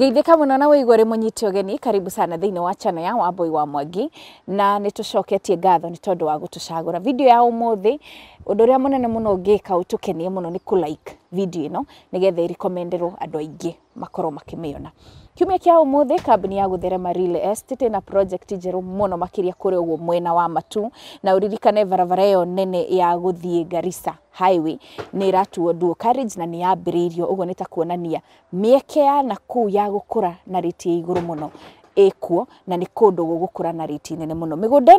geithika no na må nyite å geni karibu sana thiini wa chana ya wambui wa mwangi na tå coketie ngatho ni tondå wa ra video ya umuthi ngä uria munene muno ngika utukenie muno ni ku like video ino ä irekomenderwo andå aingä makorwo makimiona kiumia kia umuthi kambuni ya gutherema Real Estate na project njeru muno makiria kuri uguo mwena wa matu na ririkane barabara iyo nene ya guthii garisa highway nä ä ratuo dual carriage na nä yambä å guo nä ta kuonania eke ya na kuu ya gũkũra na rĩti ya igũrũ mũno ĩkuo na gå kå ra na ti nene ä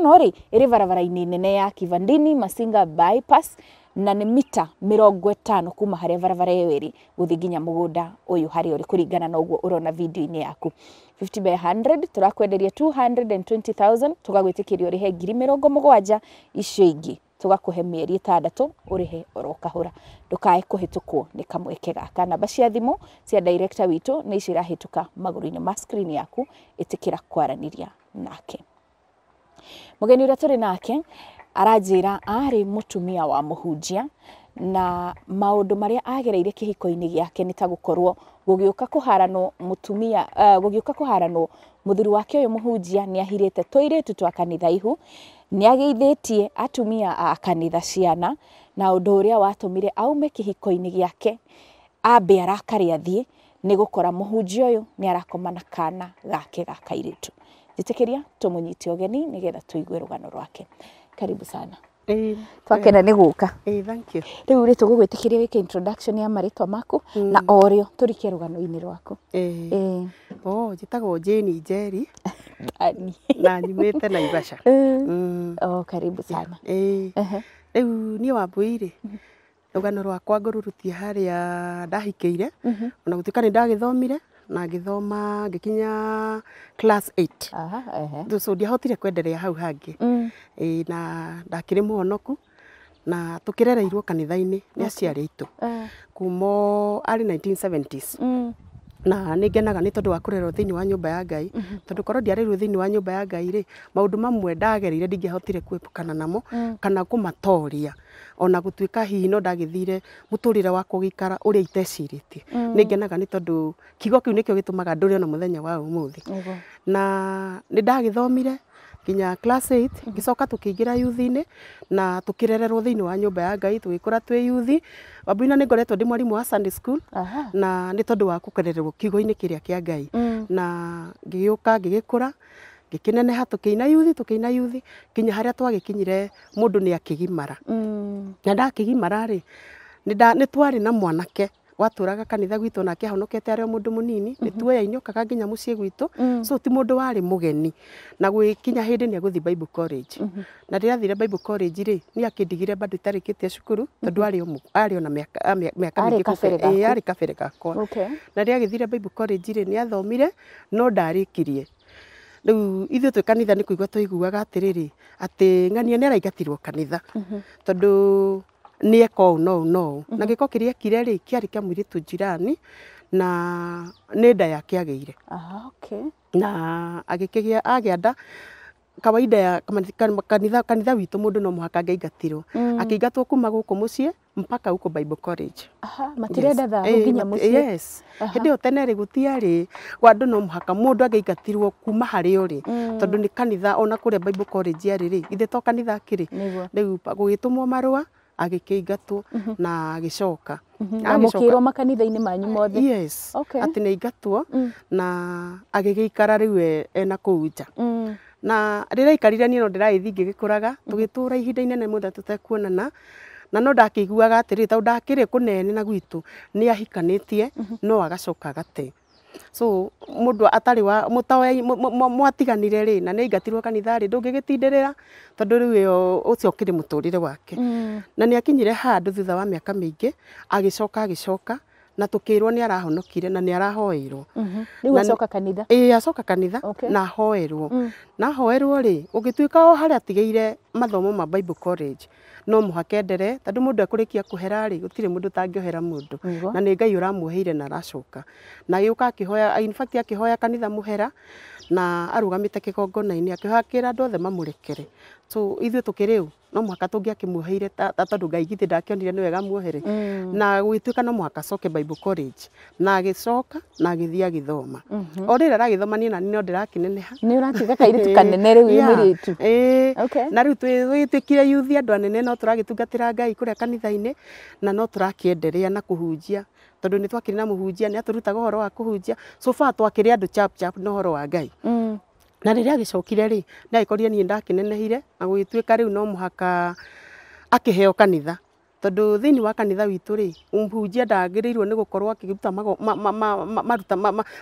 no rä ä rä barabara inä nene ya kivandini masinga bypass na nä mita mä rongo ätano kuma harä a barabara ä yo ä rä gå thiä nginya må gå nda å yå harä a å rä kå ringana na å guo å rona video-inä yaku 50 by 100 tå rakwenderia 220000 tå gagwä tä kä ria å rä he ngiri mä rongo må gwanja icio ingä tugakuhe mieri itandatu urihe oro kahura ndukae kuhitukwo ni kamweke gaka namba cia thimu cia director witu ni icio irahituka maguru-ini ma screen yaku itikira kwaraniria nake mugeni uria turi nake aranjira ari mutumia wa mũhunjia na maundu maria agereire kihiko-ini giake ni ta gukorwo gugiuka kuharano mutumia uh, eh, gugiuka kuharano muthuri wake uyu muhunjia ni ahirite tuiritu twa kanitha ihu ni ageithitie atumia a kanitha ciana na undu uria watumire aume kihiko-ini giake ambe arakari athie ni gukora muhunjia uyu ni arakoma na kana gake ga kairitu njitikiria tumunyite ugeni nigetha tuigwe rugano rwake karibu sana twakena nä gå ka rä u rä tå gå gwä tä kä ria wä ke ya marä twa maku mm. na o rä o tå rikie rå gano-inä rwaku oh, njätagwo jani njeri na nyumä te naivasha mm. oh, karibu sana rä u niä wambå irä rå mm-hmm. gano rwakwa ngå rå rutie harä a ndahikä ire mm-hmm. ona gå tuä ka nä ndagä thomire na ngithoma ngikinya class 8 aha ehe so ndiahotire kwenderea hau hangi mm. e, na ndakiri muhonoku na tukirereirwo kanitha-ini ni aciari aitu okay. kumo ari 1970s mm na nä ngenaga nä tondå wa kå rerwo thä inä wa nyå mba ya ngai mm -hmm. tondå korwo ndiareirwo thä inä wa nyumba ya ngai rä maå ndå mamwe ndagereire ndingihotire kuepukana namo mm. kana kå matoria ona gutuika hihi no ndagithire muturire wa kugikara uria iteciritie mm. ni ngenaga ni tondu kigo kiu nikio gitumaga nduri ona muthenya wa umuthi na ni ndagithomire nginya class 8 mm-hmm. ngicoka mm -hmm. tukiingira yuthi na tukirererwo thiini wa nyumba ya ngai tugikura twi yuthi wambuina ni ngoretwo ndi mwarimu wa sunday school na ni tondu wa kukererwo kigo ini kiria kia ngai mm. na ngigiuka ngigikura gikineneha tukiina yuthi tukiina yuthi kinya haria twagikinyire mundu ni akigimara mm. na ndakigimara ri ni twari na mwanake waturaga kanitha gwitu nake honokete ari mundu munini ni -hmm. ya yainyokaga nginya mucii gwitu mm. so ti mundu wari mugeni na gwikinya hindi ni aguthi bible college mm-hmm. na riria athire bible college ri ni akidigire bado itarikitie cukuru tondu mm-hmm. ari omu ari ona miaka miaka mingi ari ka gakwa na riria agithire bible college ri ni athomire no ndarikirie riu ithuĩ twĩ kanitha nĩ kũigua twaiguaga atĩrĩrĩ atĩ ng'ania nĩ araingatirwo kanitha mhm. tondũ nĩ eka ũũ na ũũ na ũũ na gĩko kĩrĩa ekire rĩ kĩarĩ kĩa mũirĩtu njirani na nĩ nda yake agĩire na agĩkĩgĩa agĩa nda kawaida ya kanitha witũ mũndũ no mũhaka akä mm. akĩingatwo kuma gũkũ mũciĩ mpaka huko Bible College. Aha, matirenda eh, yes. tha nginya Eh, Yes. Hindi yo tene ri gutiari wandu no muhaka mundu angiingatirwo kuma hari uri mm. tondu ni kanitha ona kuria Bible College yari ri ithe to kanitha kiri. Riu gugitumwo marua agikiingatwo mm -hmm. na agicoka mm-hmm. amukirwo makanitha-ini manyu mothe yes okay. ati ni ingatwo mm. na agigiikara riu e, ena kuu nja mm na rä ni no ndä raithi ngä gä kå raga tå ihinda inene må tha tå tekuonana na no ndakiguaga atiri tau ndakirä kunene na gwitu ni ahikanä mhm. no agacoka gate so må atari wa mutawe mwatiganire ri na ni ngatirwa kanitha ri ndungigitindirira tondu tindä rä ra tondå rä yo å cio å wake mm. na ni akinyire handå thutha wa miaka mingi agicoka agicoka na tukirwo ni arahonokire na ni arahoirwo mhm. riu acoka kanitha ä acoka kanitha na ahoerwo mm. na ahoerwo ri ugituika o harä atigeire mathomo ma bible college no muhake ndere tondu mundu akurikia kuhera ri gutire mundu tangiohera mundu na ni ngai uramuheire na aracoka na yuka akihoya in fact akihoya kanitha muhera na arugamite kigongona-ini akihakira andu the mamurekere so ithwe tukireu no mwaka tungi akimuheire ta tondu Ngai githi ndakionire ni wega muohere mm. na gwĩtuĩka no mwaka soke Bible College na agĩcoka na githia githoma mhm. orira ra githoma ni na ni ndĩrakĩneneha nĩ ũratuĩka kairĩtu kanene rĩu yeah. mũirĩtu eh. okay. na rĩu twĩtĩkire yuthi andũ anene no turagitungatira Ngai kuria kanitha-inĩ na no tũrakĩenderea na kũhunjia tondu ni twakiri na muhunjia ni aturutaga horo wa kuhunjia so far twakiri andu chap chap no horo wa ngai mm. na riria agicokire ri ndagikorire nie ndakinenehire na gwituika riu no muhaka akiheo kanitha tondu thini wa kanitha witu ri mhunjia ndagiriirwo ni gukorwo akiruta maruta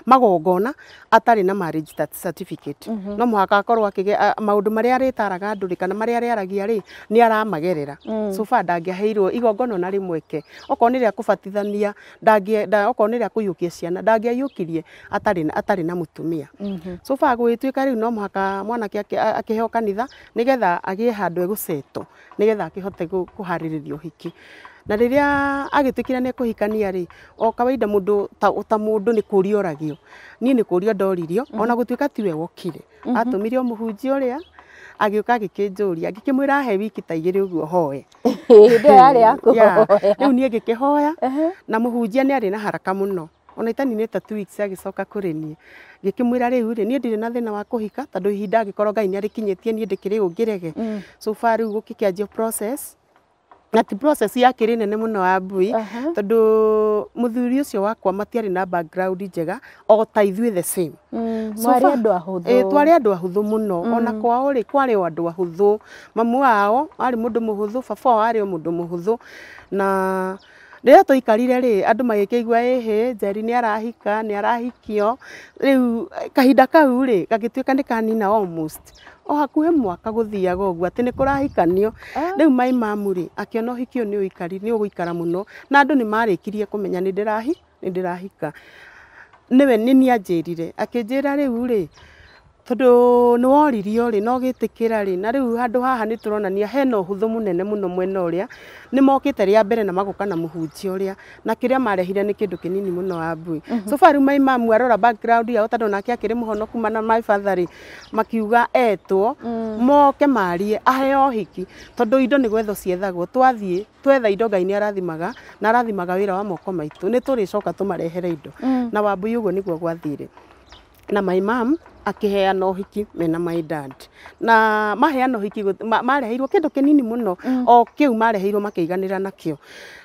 magongona atari na marriage certificate mm -hmm. no muhaka akorwo akige maundu maria aritaraga andu ri kana maria ariaragia ri ni aramagerera mm. so far ndangiaheirwo igongona na rimweke okorwo ni ria kubatithania okorwo ni ria kuyukia ciana ndangiaiyukirie atari atari na mutumia mm -hmm. so far gwituika riu no muhaka mwanake akiheo kanitha nigetha agie handu egucetwo nigetha akihote kuhaririria uhiki ici na rä agä ne kuhikania ri o kawaida mundu ta uta mundu ni kå oragio ni ni kå ndoririo mhm. ona gå tuä ka tiwe wokire mhm. atumire mire o må hunjia å rä a he wiki ta igä uguo å guo hoe rä u niä ngä hoya na må hunjia ari na haraka muno ona itani itaninä ta agä agicoka kuri rä niä ngä kä mwä ra na thina wa kuhika hika tondå ihinda angä ngai ni arä kinyä tie niä ndä kä rä å ngä rege na ti process yakĩrĩ nene muno wa mbui uh -huh. tondũ mũthuri ũcio wakwa matiari na background njega o ta ithuĩ the same mm, so mwarĩ andũ ahũthũ e, twarĩ andũ ahũthũ mũno mm. ona kwa ori kwarĩ o andũ ahũthũ mamu wao arĩ mũndũ mũhũthũ baba wao arĩ o na rä twaikarire rä andå magä igua hä njeri nä arahika nä arahikio rä u kahinda kau rä gagä tuä ka nä kanina almost o hakuhä mwaka gå thiaga å guo atä nä kå rahikanio ah. rä u maä mamu rä akä ona å hiki å nä å gå ikara må no na andå nä marä kirie kå menya nä ndä rahika nä we nä nianjä rire akä njä ra rä u rä tondu nä woririo rä na å gä na rä u haha nä tå hena å hå thå mwena å rä a nä mbere na magå na må hunjia na kä marehire nä kä ndå kä wa må no ambui mhm. sofa rä maimamu arora background yao tondå nake akä rä kuma na kumana my father rä makiuga etwo mm. moke marie aheo hiki tondå indo nä gwetho ciethagwo twathiä twetha indo ngai nä arathimaga na arathimaga wä wa moko maitå nä tå rä indo mm. na wambui å guo nä gwathire na my mom akiheana uhiki mena my dad na maheana uhiki mareheirwo kindu kinini muno mm. o kiu mareheirwo makiiganira nakio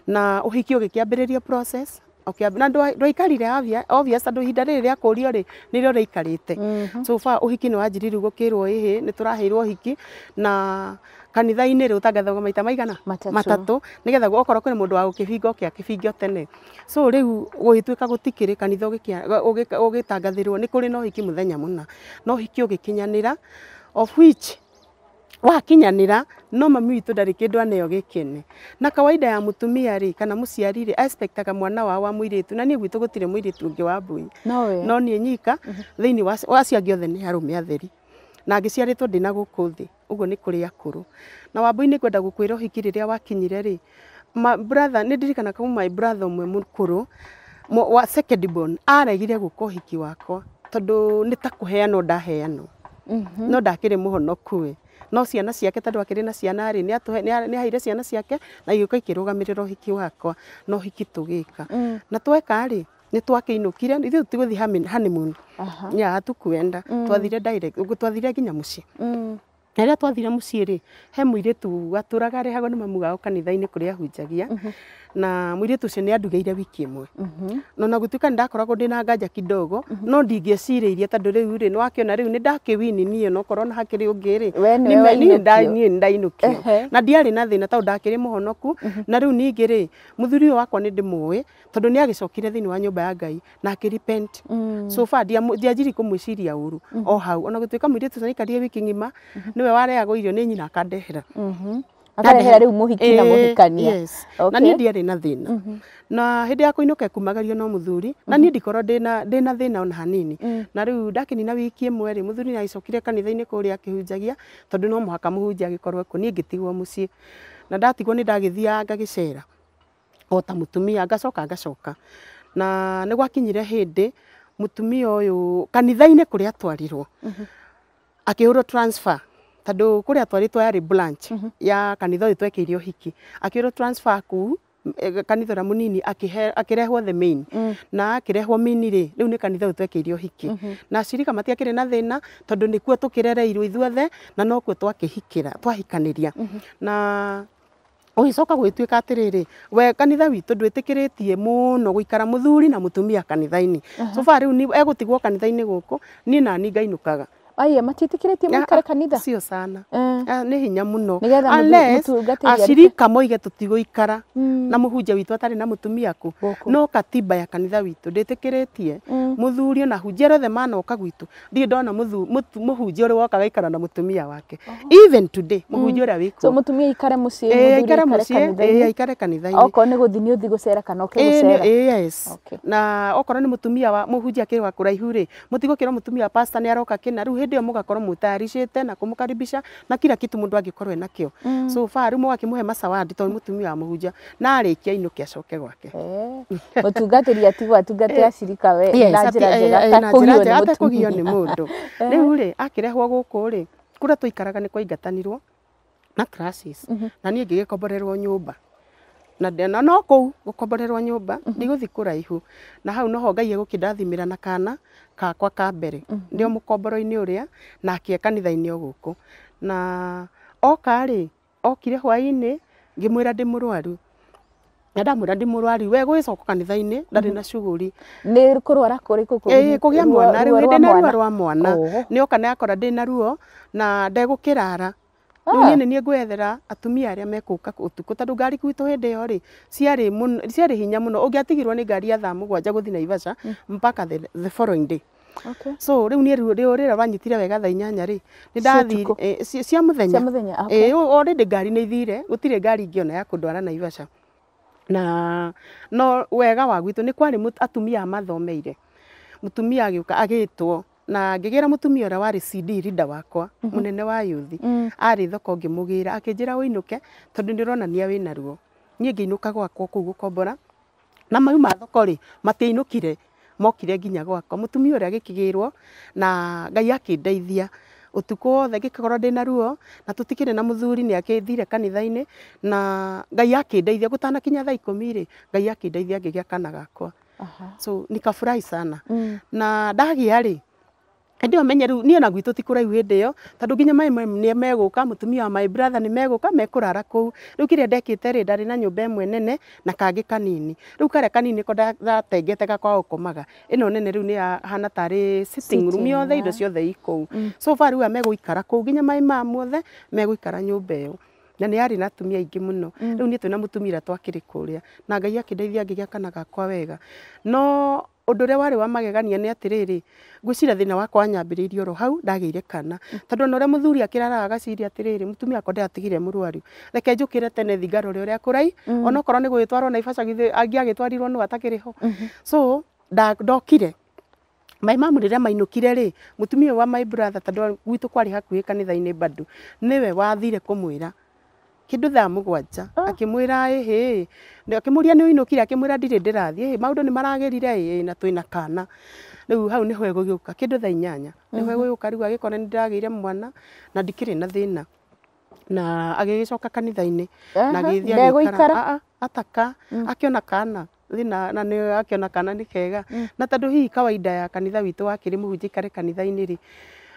na uhiki ugikiambiriria process okay na ndwaikarire avia obvious andu ihinda riri ria kuria ri ri ikarite mm-hmm. so far uhiki ni wanjiririe gukirwo ihi ni turaheirwo uhiki na kanitha-inä rä å tangathagwo maita maigana matatå nä getha okorwo kwä na må ndå wa gå kä binga okä akä tene so rä u gå tuä ka gå tikä rä kanitha å gä tangathä rwo nä kå rä na å hiki må thenya må na no hiki å gä kinyanä ra of which wakinyanira no mami witå ndarä kä ndå aneo gä kene na kawaida ya mutumia rä kana må ciari rä mwana wao wa må irä tu na niä gwitå gå tirä må irä tu å ngä wa mbui no niä nyika mm-hmm. thä inä wacio angä othe nä arå me atheri na ngĩciarĩtwo ndina gukuthi gũkũ ni kuri akuru na wambui nĩ ngwenda gũkwĩra ũhiki rĩrĩa wakinyire rĩ bratha nĩ ndirikana kuma my brother ũmwe mukuru wa second born aregire gũka ũhiki wakwa tondũ nĩ ta kũheanwo ndaheanwo mhm. no ndakĩrĩ mũhonoku no ciana ciake tondu akĩrĩ na ciana rĩ ni aheire ciana ciake na igĩũka ikĩrũgamĩrĩra ũhiki wakwa na ũhiki tũgĩka mm. na tweka ri nä kire ithuä tå tigå thiä honeymoon ya tukwenda mm. twathire twathire nginya må ciä mm. na rä a twathire må ciä rä he må irä tu gatå raga arehagwo nä mamu wao kanitha-inä kå rä ahunjagia mm-hmm na mwiritu ucio ni andugeire wiki imwe no mhm. na gutuika ndakoragwo ndina nganja kidogo mhm. no ndingeciiririe tondu riu ri niwakiona riu ni ndakiwini nie no korwo na hakiri ungi ri ni ni niä ndainukio na ndiarä na ndiari mhm. na thina ndakirä ndakiri muhonoku na riu ni ningä rä må thuri wakwa ni ndimuwe må ni agicokire thini wa nyumba ya ngai na akä mm. ndianjiri dia mwä ciria å uru o hau ona gå tuä ka mwiritu ucio nä ikarire wiki ng'ima ni we wareagwo irio ni nyina akandehera akarehera rä u må hiki na må hikania na eh, niä ndiarä na thä na mhm. na hä ndä ya kå inuka kumagario no må thuri na niä mhm. ndikorwo ndä na thä na ona hanini mm. na rä u ndakinina wiki ä mwe rä må thuri nä agicokire kanitha-inä kå rä a akä hunjagia tondå no må haka må hunjia agä korwo kuo niä ngä tigwo må ciä na ndatigwo nä ndagä thiaga ngagä cera o ta må tumia ngacoka ngacoka na nä gwakinyire hä ndä må tumia å yå kanitha-inä kå rä a atwarirwo akä hå rwo tondu kuria atwaritwo yari branch mm -hmm. ya kanitha uyu twekiire hiki akirwo transfer ku kuu eh, kanitha ra munini akirehwo the main mm. na akirehwo main ri riu ni kanitha twekiirio hiki mm -hmm. na shirika matiakire na thina tondu nikuo tukirereirwo ithuothe na nokuo twakihikira twahikaniria mm -hmm. na ugicoka gwituika atiriri we kanitha witu ndwitikiretie muno guikara muthuri na mutumia kanithaini uh -huh. so far riu egutigwo kanithaini guku ni nani ngainukaga aya matitikiritie muikare ah, kanitha sio sana eh. Ah, ni hinya muno unless ashirika moige tutiguikara mm. na muhunjia witu atari na mutumia ku no katiba ya kanitha witu nditikiritie muthuri mm. na hunjia rothe mana oka gwitu ndiri ndona muhunjia uri wokaga ikara na mutumia wake even today muhunjia mm. uria wiko so mutumia ikare mucii eh, ikare mucii eh, ikare kanithaini okorwo ni guthi ni uthi gucera kana oke eh, gucera eh, yes okay. na okorwo ni mutumia wa muhunjia kiri wa kuraihu ri mutigukirwo mutumia pastor ni aroka kina ruhe hindi yo mugakorwo mutayarishite na kumukaribisha na kila kitu mundu angikorwo enakio mm. so far rimu akimuhe macawandi to mutumia wa muhunjia na arikia inuke acoke gwake mutungatiri atigwo atungatira eh. asirika we na njira njega atakugio ni mundu riu ri akirehwo guku ri kura tuikaraga ni kwaingatanirwo na crisis mm -hmm. na nie ngä gä komborerwo nyå mba na no kå u gå komborerwo nyå na hau noho ngai egå na kana kakwa ka mbere mm-hmm. ndio mukomboro-ini uria na akia kanitha-ini kå na oka ri okire hwaini ngimwira ndi murwaru na ndamwira ndi murwaru we gwicoka kanitha-ini ndarä mm-hmm. na shuguri ni kurwara kuri kå gä kugia mwana riu ndi na rua rwa mwana ni oka ni akora ndi na ruo na ndegukirara Oh. u niä nä ngwethera atumia arä a mekåka åtukå tandå ngari kwitå hä ndä ä yo rä ciarä hinya må no å ngä ngari ya thaa må gwanja gå thiä naivasha mm. mpaka the, the following day Okay. so rä u rä rä ra wanyitire wega tha inyanya rä nä ndathi cia må thenya å rä ndä ngari nä ithire gå tirä ngari ingä ona ya kå na ivasha. na no wega wa gwitå nä mut atumia mathomeire må tumia agä å na ngigira mutumia ura wari CD rida wakwa munene mhm. wa yuthi mm. ari thoko ngimugira akinjira winuke tondu nia wina ruo nie nginuka gwakwa ku gukombora na ma thoko ri matinukire mokire nginya gwakwa mutumia uria gikigirwo na ngai akindeithia utuko wothe ngikorwo ndina ruo na tutikire na muthuri ni akithire kanitha na ngai akindeithia gutana kinya thaa ikumi ri ngai akindeithia ngigia kana gakwa so nikafurahi sana mm. na ndagia ri ndi menye riu nie na gwitu ti kuraihu hindi iyo tondu nginya mai ni meguka mutumia wa my brother ni meguka mekurara kuu riu kiria ndekite ri ndari na nyumba imwe nene na kangi kanini riu karia kanini ko ndatengete gakwa gukomaga ino nene riu ni hana tari sitting room yothe indo ciothe ikuu mm. so far riu meguikara kuu nginya mai ma mothe meguikara nyumba yo na nä yarä na atumia aingä må no mm. rä u niä twä na må tumia twakirä kå rä a na ngai akä ndeithia ngä gä akana gakwa wega no undu ria wari wa magegania ni atiriri ngwicira thina wakwa wanyambiriirie oro hau ndagiire kana tondu ona uria muthuri akiraraga gaciria atiriri mutumia akwa ndatigire murwaru reke njukire tene thigarore uria kurai mm-hmm. ona okorwo ni gwitwarwo na ibaca githe angiagitwarirwo ni atakiri ho mm-hmm. so ndokire mai mamu rä rä a mainåkire rä må tumia wa my brother tondå gwitå kwarä hakuhä kanitha-inä bado nä wathire kå mwä ra kindu thaa mugwanja akimwira ah. ihi akimuria ni uinukire akimwira ndire ndirathie maundu ni maragerire na twina kana riu hau ni hwego egugiuka kindu thaa inyanya ni hwego egugiuka riu agikona ni ndiragiire mwana na ndikiri na thina na agigicoka kanitha-ini na agithia gikara ah, ah, ataka mm. akiona kana thina na ni akiona kana ni kega mm. na tandu hihi kawaida ya kanitha witu wakiri muhunjia kanitha-ini ri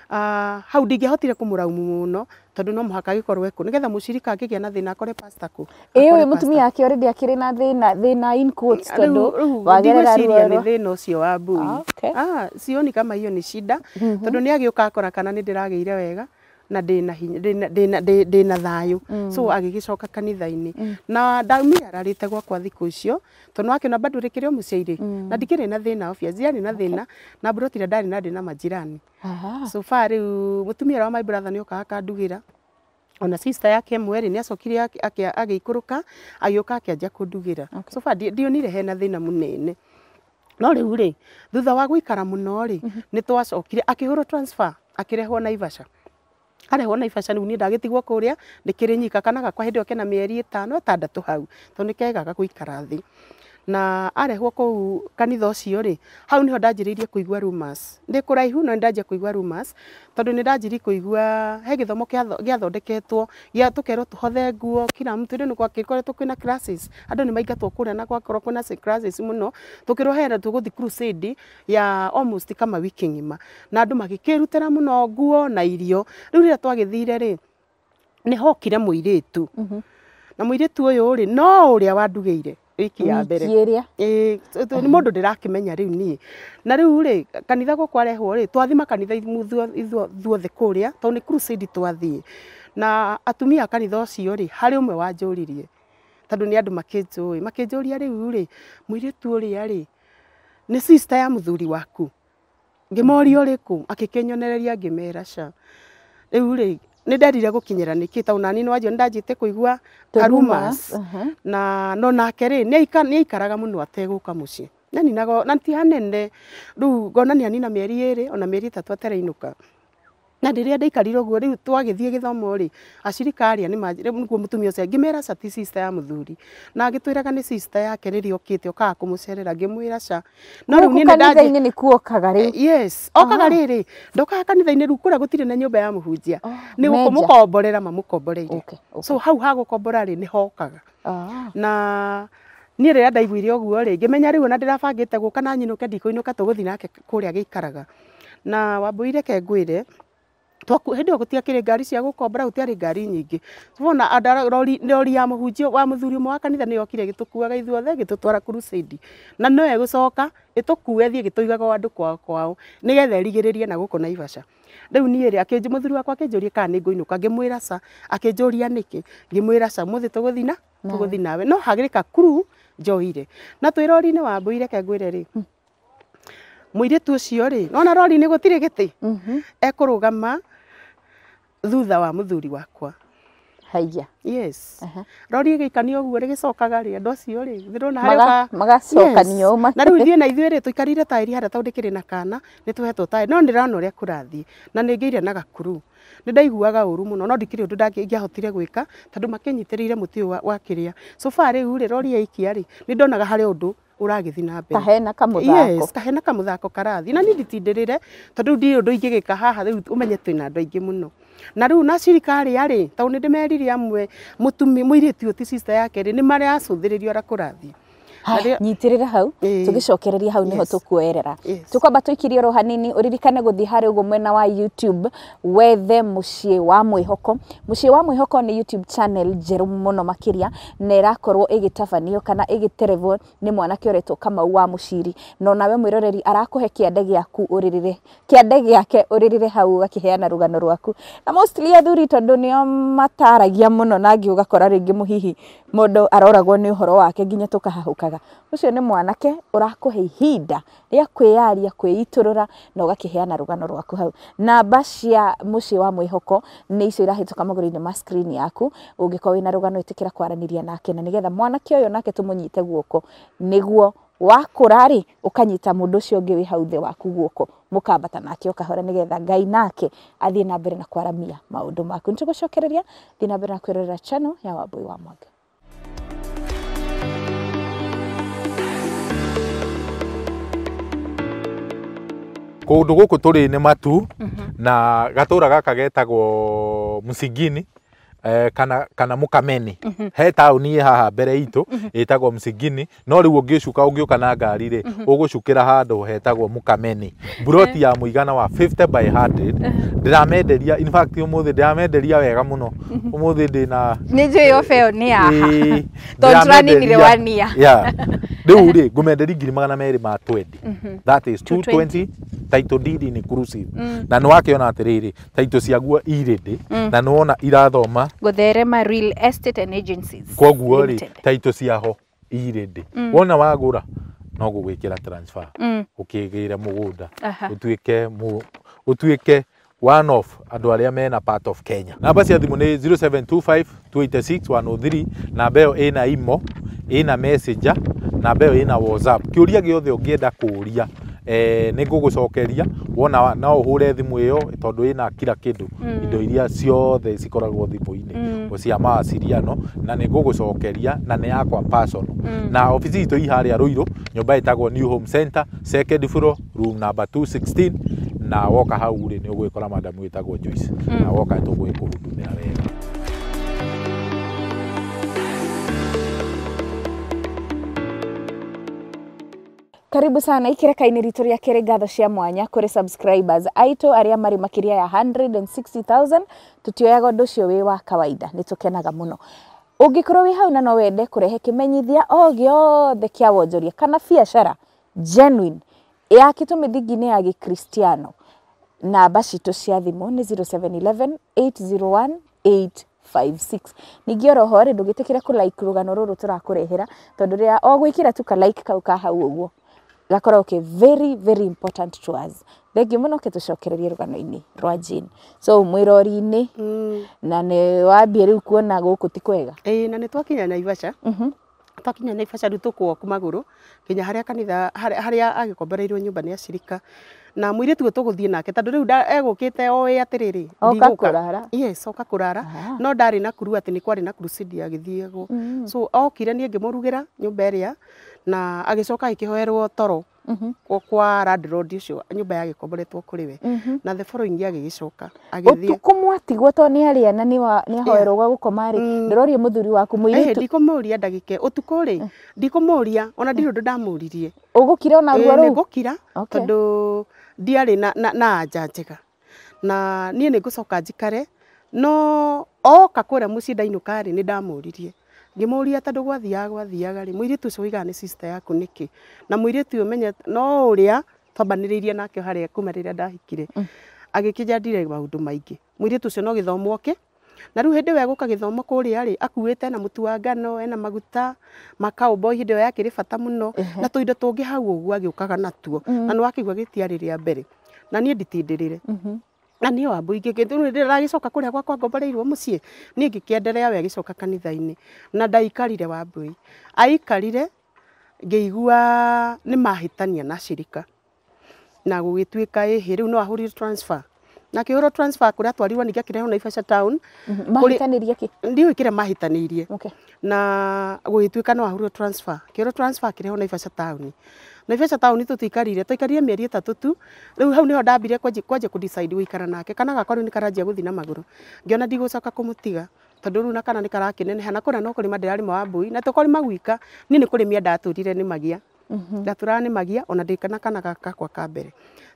Ah, hau ndingĩahotire kũmũraumu mũno tondũ no mũhaka gĩkorwo kuo nĩgetha mũcirika angĩgĩa na thĩna akore pastor ku ĩ ũyũ mũtumia wake already akĩrĩ na thĩna thĩna in quotes tondũ wagerera ruo nĩ thĩna ũcio wa mbui ah, ah sioni kama hiyo ni shida mhm. tondũ nĩ agĩũka akora kana nĩ ndĩragĩire wega na ndina hinya ndina thayu thayo so agigicoka kanithaini mm. na mm. rarite gwa kwa thiku thiku to no akina bado rikirio muciari na ndikiri na thina ofia ziani na thina na brotire ndari na ndina majirani so far riu mutumia wa my brother ni ukaka ndugira ona sister yake mweri ni acokire agiikuruka agiuka akianjia kundugira okay. so far ndionire hena thina munene no riu ri thutha wa guikara muno ri mm-hmm. ni twacokire akihurwo transfer akirehwo naivasha arehwo na ibaca rä u niä ndagätigwo kå rä a nä kä rä nyika kana gakwa hä ndä ä yo kena mä eri ä tano ä tandatå hau tondå nä kegaga gå ikara thä na arehwo kuu kanitha ucio ri hau niho ndanjiriirie kuigua rumors ndi kuraihu no ndanjia kuigua rumors tondu ni ndanjirie kuigua he githomo giathondeketwo gia tukerwo tuhothe nguo kila mtu ri gwakikoretwo kwina crisis andu ni maingatwo kuria na kwa gwakorwo kwina crisis muno tukirwo hena tuguthi crusade ya almost kama wiki ng'ima na andu magikirutera muno nguo na irio riu riria twagithire ri ni hokire muiritu mm -hmm. na muiritu uyu ri no uria wandugeire wiki ya mbere nä må ndå ndä rakä menya rä u niä na rä u rä kanitha gå kwarehwo rä twathima kanitha ithuothe kå rä a tondå nä twathiä na atumia kanitha ũcio rĩ harĩ ũmwe wanjũririe tondũ nĩ andũ makĩnjũĩ makĩnjũria rĩu rĩ mũirĩtu ũrĩa rĩ nĩ sister ya mũthuri waku ngĩmoria ũrĩkũ agĩkĩnyonereria ngĩmera ca rĩu rĩ nä nderire gå kinyä ra nä kä tondå nani nwanjio nä te kå igua uh-huh. na no nake rä nä aikaraga må no ategå ka må ciä na ti hanene rä u ngonania anina mä eri ä rä ona mä eri ä tatå atereinå ka na rä rä a ndaikarire å guo rä u twagäthiä gä thomo rä acirika aria guo må tumia å cio ngä mä ca ti cista ya må thuri na ngä twä raga nä sister yake rä rä okä te okaga kå må cerera ngä mwä ra ca no rä u kanitha-inä nä kuo okaga rä eh, okaga rä rä ndokaga kanitha-inä rä u kå rä a gå tirä na nyå mba ya må hunjia oh, nä gå må komborera mamå komboreire so hau ha gå kombora rä nä hokaga ah. na niä rä rä a ndaiguire å guo rä ngä menya rä u ona ndä rabangä te gå ka na nyinå ke ndikå inå ka tå gå thiä nake kå rä a gä ikaraga na wambå ire ke ngwä re hindi ä gutiakirä ngari cia gå kombora gå nyingi ngari nyingä wona rori ya må hunjia wa må thuri må wa kanitha nä yokire gä tå kuaga ithuothe gä tå twara na no egå coka ä tå kue thiä gä tå igaga andå kwao kwao nä getha ärigä rä rie na gå kå naivaca rä u niä rä akä må thuri wakwa akä njå ria kana nä ngå inå ka ngä mwä ra ca akä njå ria ca må thä tå gå no hagä rä ka kuru njoire na twä rori-inä wa mbå ireke ngwä re rä hmm. må irä nona rori-inä gå tirä gä tä mhm. ekå rå gama thutha wa muthuri wakwa haiya yes rori gikani guo rigicokaga ri andu acio ri thirona hari magacokanio yes. ma na riu thie na ithuĩ ri tuikarire tairi hada tau ndikiri na kana ni tuhetwo tairi no ndirona uria kurathie na ni ngiire na gakuru ni ndaiguaga uru muno no ndikiri undu ndangĩahotire gwika tondu makinyitĩrĩire muti wa kiria so far riu ri rori yaikia ri ni ndonaga hari undu uragithii na mbere kahena kamuthako yes kahena kamuthako karathi na ni nditindirire tondu ndi undu ingigika haha riu umenye twina andu aingi muno na riu na cirikari ari tau ni ndimerire amwe mutumi muiriti uyu ti sister yake ri ni mari acuthiririo arakurathi nyitirira hau tugicokereria hau niho tukuerera tukwamba tuikirie ro hanini uririkane guthii hari uguo mwena wa youtube wethe mucii wa mwihoko mucii wa mwihoko ni youtube channel njeru muno makiria na irakorwo igitabanio kana igiterevwo ni mwanake uretwo kamau wa muciri no nawe mwiroreri arakuhe kiande giaku uririre kiande giake uririre hau ugakiheana rugano rwaku na mostly athuri tondu nio mataragia muno na ngi ugakora ringi muhihi mundu aroragwo ni uhoro wake nginya tukahahuka nĩacokaga ũcio nĩ mwanake ũrakũhe ihinda rĩa kwĩyaria kwĩitũrũra na ũgakĩheana rũgano rwaku hau namba cia mũciĩ wa mwĩhoko nĩ icio irahĩtũka magũrũ-inĩ ma screen yaku ũngĩkorwo wĩna rũgano ĩtĩkĩra kwaranĩria nake na nĩgetha mwanake ũyũ nake tũmũnyite guoko nĩguo wakũra rĩ ũkanyita mũndũ ũcio ũngĩ wĩ hau thĩ waku guoko mũkambata nake ũkahora nĩgetha Ngai nake athiĩ na mbere na kwaramia maũndũ maku nĩ tũgũcokereria thiĩ na mbere na kwĩrorera channel ya Wambui wa mwanga kundu guku turi ni matu mhm. na gatura gaka getagwo msingini eh, kana kana mukameni mm -hmm. he tauni haha mbere itu itagwo mhm. msigini no riu ungicuka ungiuka na ngari ri ugucukira mhm. handu hetagwo mukameni buroti eh. ya muigana wa 50 by 100 eh. ndiramenderia in fact umuthi ndiramenderia wega muno umuthi mhm. ndina ni njui yo feo ni ya trani ni rewania ya riu ri ngumenderia ngiri magana meri ma 20 that is 220 title deed in inclusive na ni wakiona atiriri taito ciaguo irindi mm. na ni irathoma gutherema real estate and agencies koguo rĩ taito ciaho irĩ ndĩ mm. wona wagũra no gũgwĩkĩra transfer mm. ũkĩgĩre mm. mũgũnda ũtuĩke mu ũtuĩke one of andå arä mena part of kenya namba cia thimå nä 0725286103 namba ä yo ä na imo ä messenger namba ä yo whatsapp kä å ria gä eh ni cokeria wona no uhure thimu iyo tondu ina kila kindu mm. indo iria ciothe cikoragwo thimå-inä mm. cia mawasiliano na gå cokeria na nä yakwa personal mm. na ofici itũ i harĩa rũirũ nyũmba ĩtagwo new home center second floor room number 216 na woka hau rĩ nĩ ũgwĩkora madamu ĩtagwo Joyce mm. na woka tũgwĩkũhundumĩra wega Karibu sana ikirekainä ritå rä akä rä ngatho cia mwanya kå subscribers aitå arä a marä makä ya 160,000 tå tioyaga å ndå å cio wä wa kawaida nä tå kenaga må no å ngä korwo wä hau na no wende kå rehe kä menyithia o gä othe kä a wonjoria kana biacara genuine yakä tå mä thingi-inä ya gäkristiano namba citå cia thimå nä 0711 801 8 56 ningä oroho rä ndå gä tä kä re kå like rå gano rå rå tå rakå rehera tondå rä a o gwä kä ra tu ka like kau ka hau å guo gakoroke very very important to us thengi muno gitucokererie rugano-ini rwa Jane so mwirori-ini mm. na ni wambie riu kuona guku ti kwega ii na ni twakinya Naivasha mm -hmm. twakinya Naivasha riu tukuo kumaguru kinya haria kanitha haria agikombereirwo nyumba ni acirika na mwiritu uyu tuguthii nake tondu riu egukite oi atiriri oka kurara yes oka kurara no ndari na kuru ati ni kwari na crusade agithiego mm. so okire nie ngimurugira nyumba iria na agicoka ikihoerwo toro mm -hmm. kwa landlord ucio nyumba yagikoboretwo kuri we mm -hmm. na the following agigicoka agithie utuku mwatigwo to ni aria na ni ahoerwo gwa gukoma ri mm. ndirorie muthuri waku muiritu eh ndikumuria ndagike utuku ri ndikumuria ona ndiri ndu ndamuririe ugukira ona ruo ru ngukira tondu ndiari na na anja njega na niä nä ngå coka njikare no oka kå rä a må ciä karä nä ndamå ririe ngimuria tandu gwathiaga gwathiaga ri muiritu ucio wigaga ni sister yaku niki na muiritu uyu menye no uria twabaniriirie nake haria kuma riria ndahikire mm. agikinjandire maundu maingi muiritu ucio no githomo ke na riu hindi we guka githomo kuria ri akuite na mutu wa ngano ena maguta makau boy hindi iyo yakiri bata muno na tuindo tungi hau uguo agiukaga natuo mm. na niwakigua gitiari ria mbere na nie nditindirire mm-hmm na niä wambå ingä ragäcoka ndira gicoka kuria gwakwa ngomboreirwo må ciä niä ngä we gicoka kanithaini kanitha-inä na ndaikarire wambui aikarire ngä ni mahitania na shirika na gå gä tuä ka ä hä rä na kä hå rwo kå rä a twarirwo ningä akä rehwo na ibaca town ndiå kä rä a mahätanä irie na gå gä tuä ka no wahå transfer kä hå rwo akä rehwo na ibaca taoni na ibeca taå nä tå tuikarire twaikarire mä eri ä tatå tu rä u hau nä ho ndambire kwenje kå gå ikara nake kana gakorwo nä karanjia gå thiä na magå rå ngä ona ndigå coka kå må tiga tondå rä u na kana nä karakäneneha na kå rä a no kå rä ma ndä rarä ma wa mbui na tokwo rä ma gwika niä nä kå rä mia ndatå rire nä magia mhm. ndatå raga nä magia ona ndä kana kana gakakwa ka mbere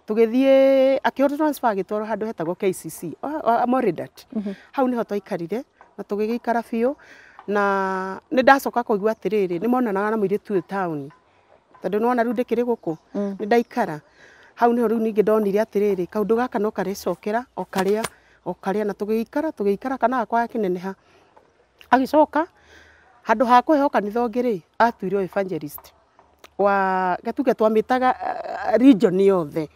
tå gä thiä akä agä twarwo handå hetagwo KCC Moridat mhm. hau nä ho twaikarire na tå gä gä ikara biå na nä ndacoka kå igua atä rä rä nä monanaga na må irä tu taåni tondu wona riu ndikiri guku mm. ni ndaikara hau niho riu ningi ndonire atiriri kaundu gaka no karicokera o karia o karia na tugiikara tugiikara kana akwa akineneha agicoka handu ha kuheo kanitha ungi ri o evangelist wa gatuge twamitaga uh, eh, region yothe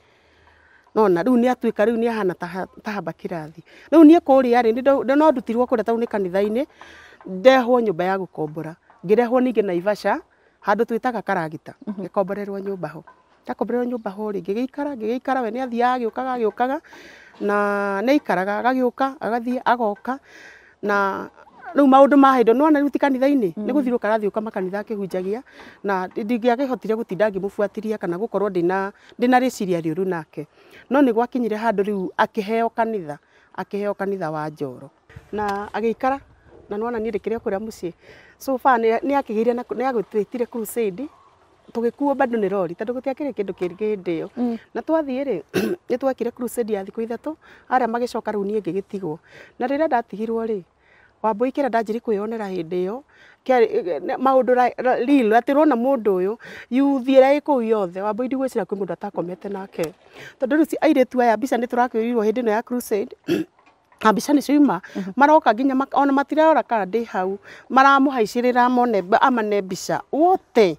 nona riu ni atuika riu ni ahana ta, hamba haba kirathi riu ni kuria ri no ndutirwo kuria tau ni kanitha-ini ndehwo nyumba ya gukombora ngirehwo ningi naivasha handu twitaga karagita mhm. gikomborerwo nyumba ho ndakomborerwo nyumba ho ri ngigiikara ngigiikara we ni athiaga agiukaga agiukaga na ni aikaraga agagiuka agathii agoka na riu maundu ma hindo nona riu ti kanitha-ini mhm. ni guthiruka arathiuka makanitha akihunjagia na ndingiagihotire gutinda ngimubuatiria kana gukorwo ndina ndina riciria riuru nake no ni gwakinyire handu riu akiheo kanitha akiheo kanitha wa njoro na agiikara na nona niä rä kuria mucii so far akigiria na ni agwititire crusade tugikuo bado ni rori tondu gutiakire kindu kingi ndio mm. na twathie ri ni twakire crusade ya thiku ithatu aria magicoka ru nie ngigitigwo na riria ndatigirwo ri wambui kira ndanjiri kwiyonera hindi iyo maundu real ati rona mundu uyu yuthie ria ikuu yothe wambui ndigwicira kwi mundu atakomete nake tondu riu airitu aya mbica ni turakwirwo hindi ino ya crusade mbica ciuma mhm. maroka nginya ona matirora kana ndi hau maramuhaicirira mone amane mbica wote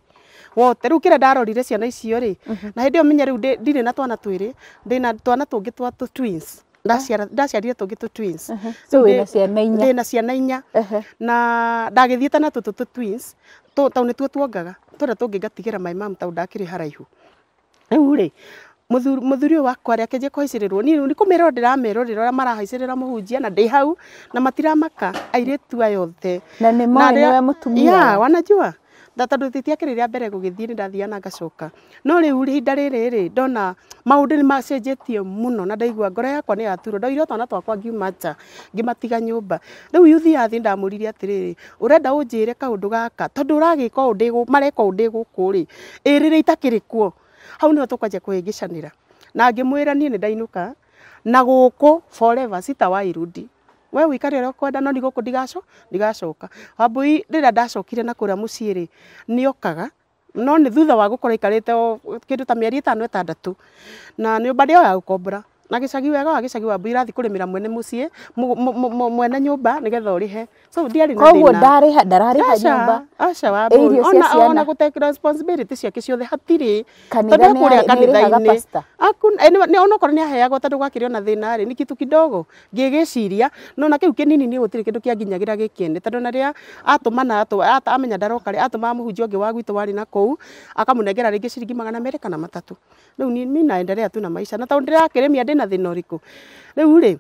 wote riu kira ndarorire ciana icio ri mhm. na hindi menya riu ndire na twana twiri ndina twana tungi twa twins ah. ndaciarire tungi tu twins ndina mhm. ciana inya na ndagithiite na tå tu twins tau nituo tuongaga turia tungi ngatigira my mam tau ndakiri haraihu riu ri muthuri wa aria kenje kuhaicirirwo ni ni kumirwo ndiramirorera uria marahaicirira muhunjia na ndi hau na matiramaka airitu ayothe na ni mwe mutumia ya wanajua tondå titiakärä rä a mbere gå gä thiä nä ndathiaga na ngacoka no rä u ihinda rä rä ndona maå ndå nä macenjetie må no na ndaigua ngoro yakwa nä yaturwo ndoire twana twakwa ngiuma nja ngĩmatiga nyå mba rä u yuthiaga thiä ndamå ririe atä rä rä å renda å njä re kaå ndå gaka tondå å ragä ka mareka å ndä gå kå rä ä rä rä itakä rä kuo hau niho tukanjia kuhingicanira na ngimwira nie ni ndainuka na guku forever sita wa irudi we wikare ro kwenda no niguku ndigaco ndigacoka wambui rira ndacokire na kuria mucii ri niokaga no ni thutha wa gukora ikarite kindu ta mieri itano itandatu na nyumba ndioya gukombora na gicagi wega wa gicagi wa mbira thi kurimira mwene mucii mwene nyumba nigetha urihe so ndiari na thina koguo ndariha ndarariha nyumba acha wa ona ona gutake responsibility ciake ciothe hatiri tondu kuria kanitha-ini aku eh, ni ono nä aheagwo tandå gwakä rä ona thä na rä nä kitu kidogo ngä gä no na kä u ni nini nä gå tirä kä ndå kä anginyagä ra gä kene na rä a atå mana amenya ndaroka rä atå maga må hunjia å ngä wa gwitå warä na kå u akamå nengera rä ngä ciringi magana merä kana matatå rä u minaenderea tu na maisha na tondå ndä rakä rä mia ndä na thä na å rä kå rä u rä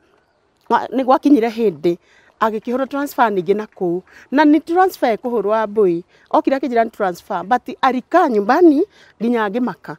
nä gwakinyire hä ndä transfer ningi na kuu na ni transfer kuhurwa mbui okire akinjira ni transfer but arika nyumbani nginya agimaka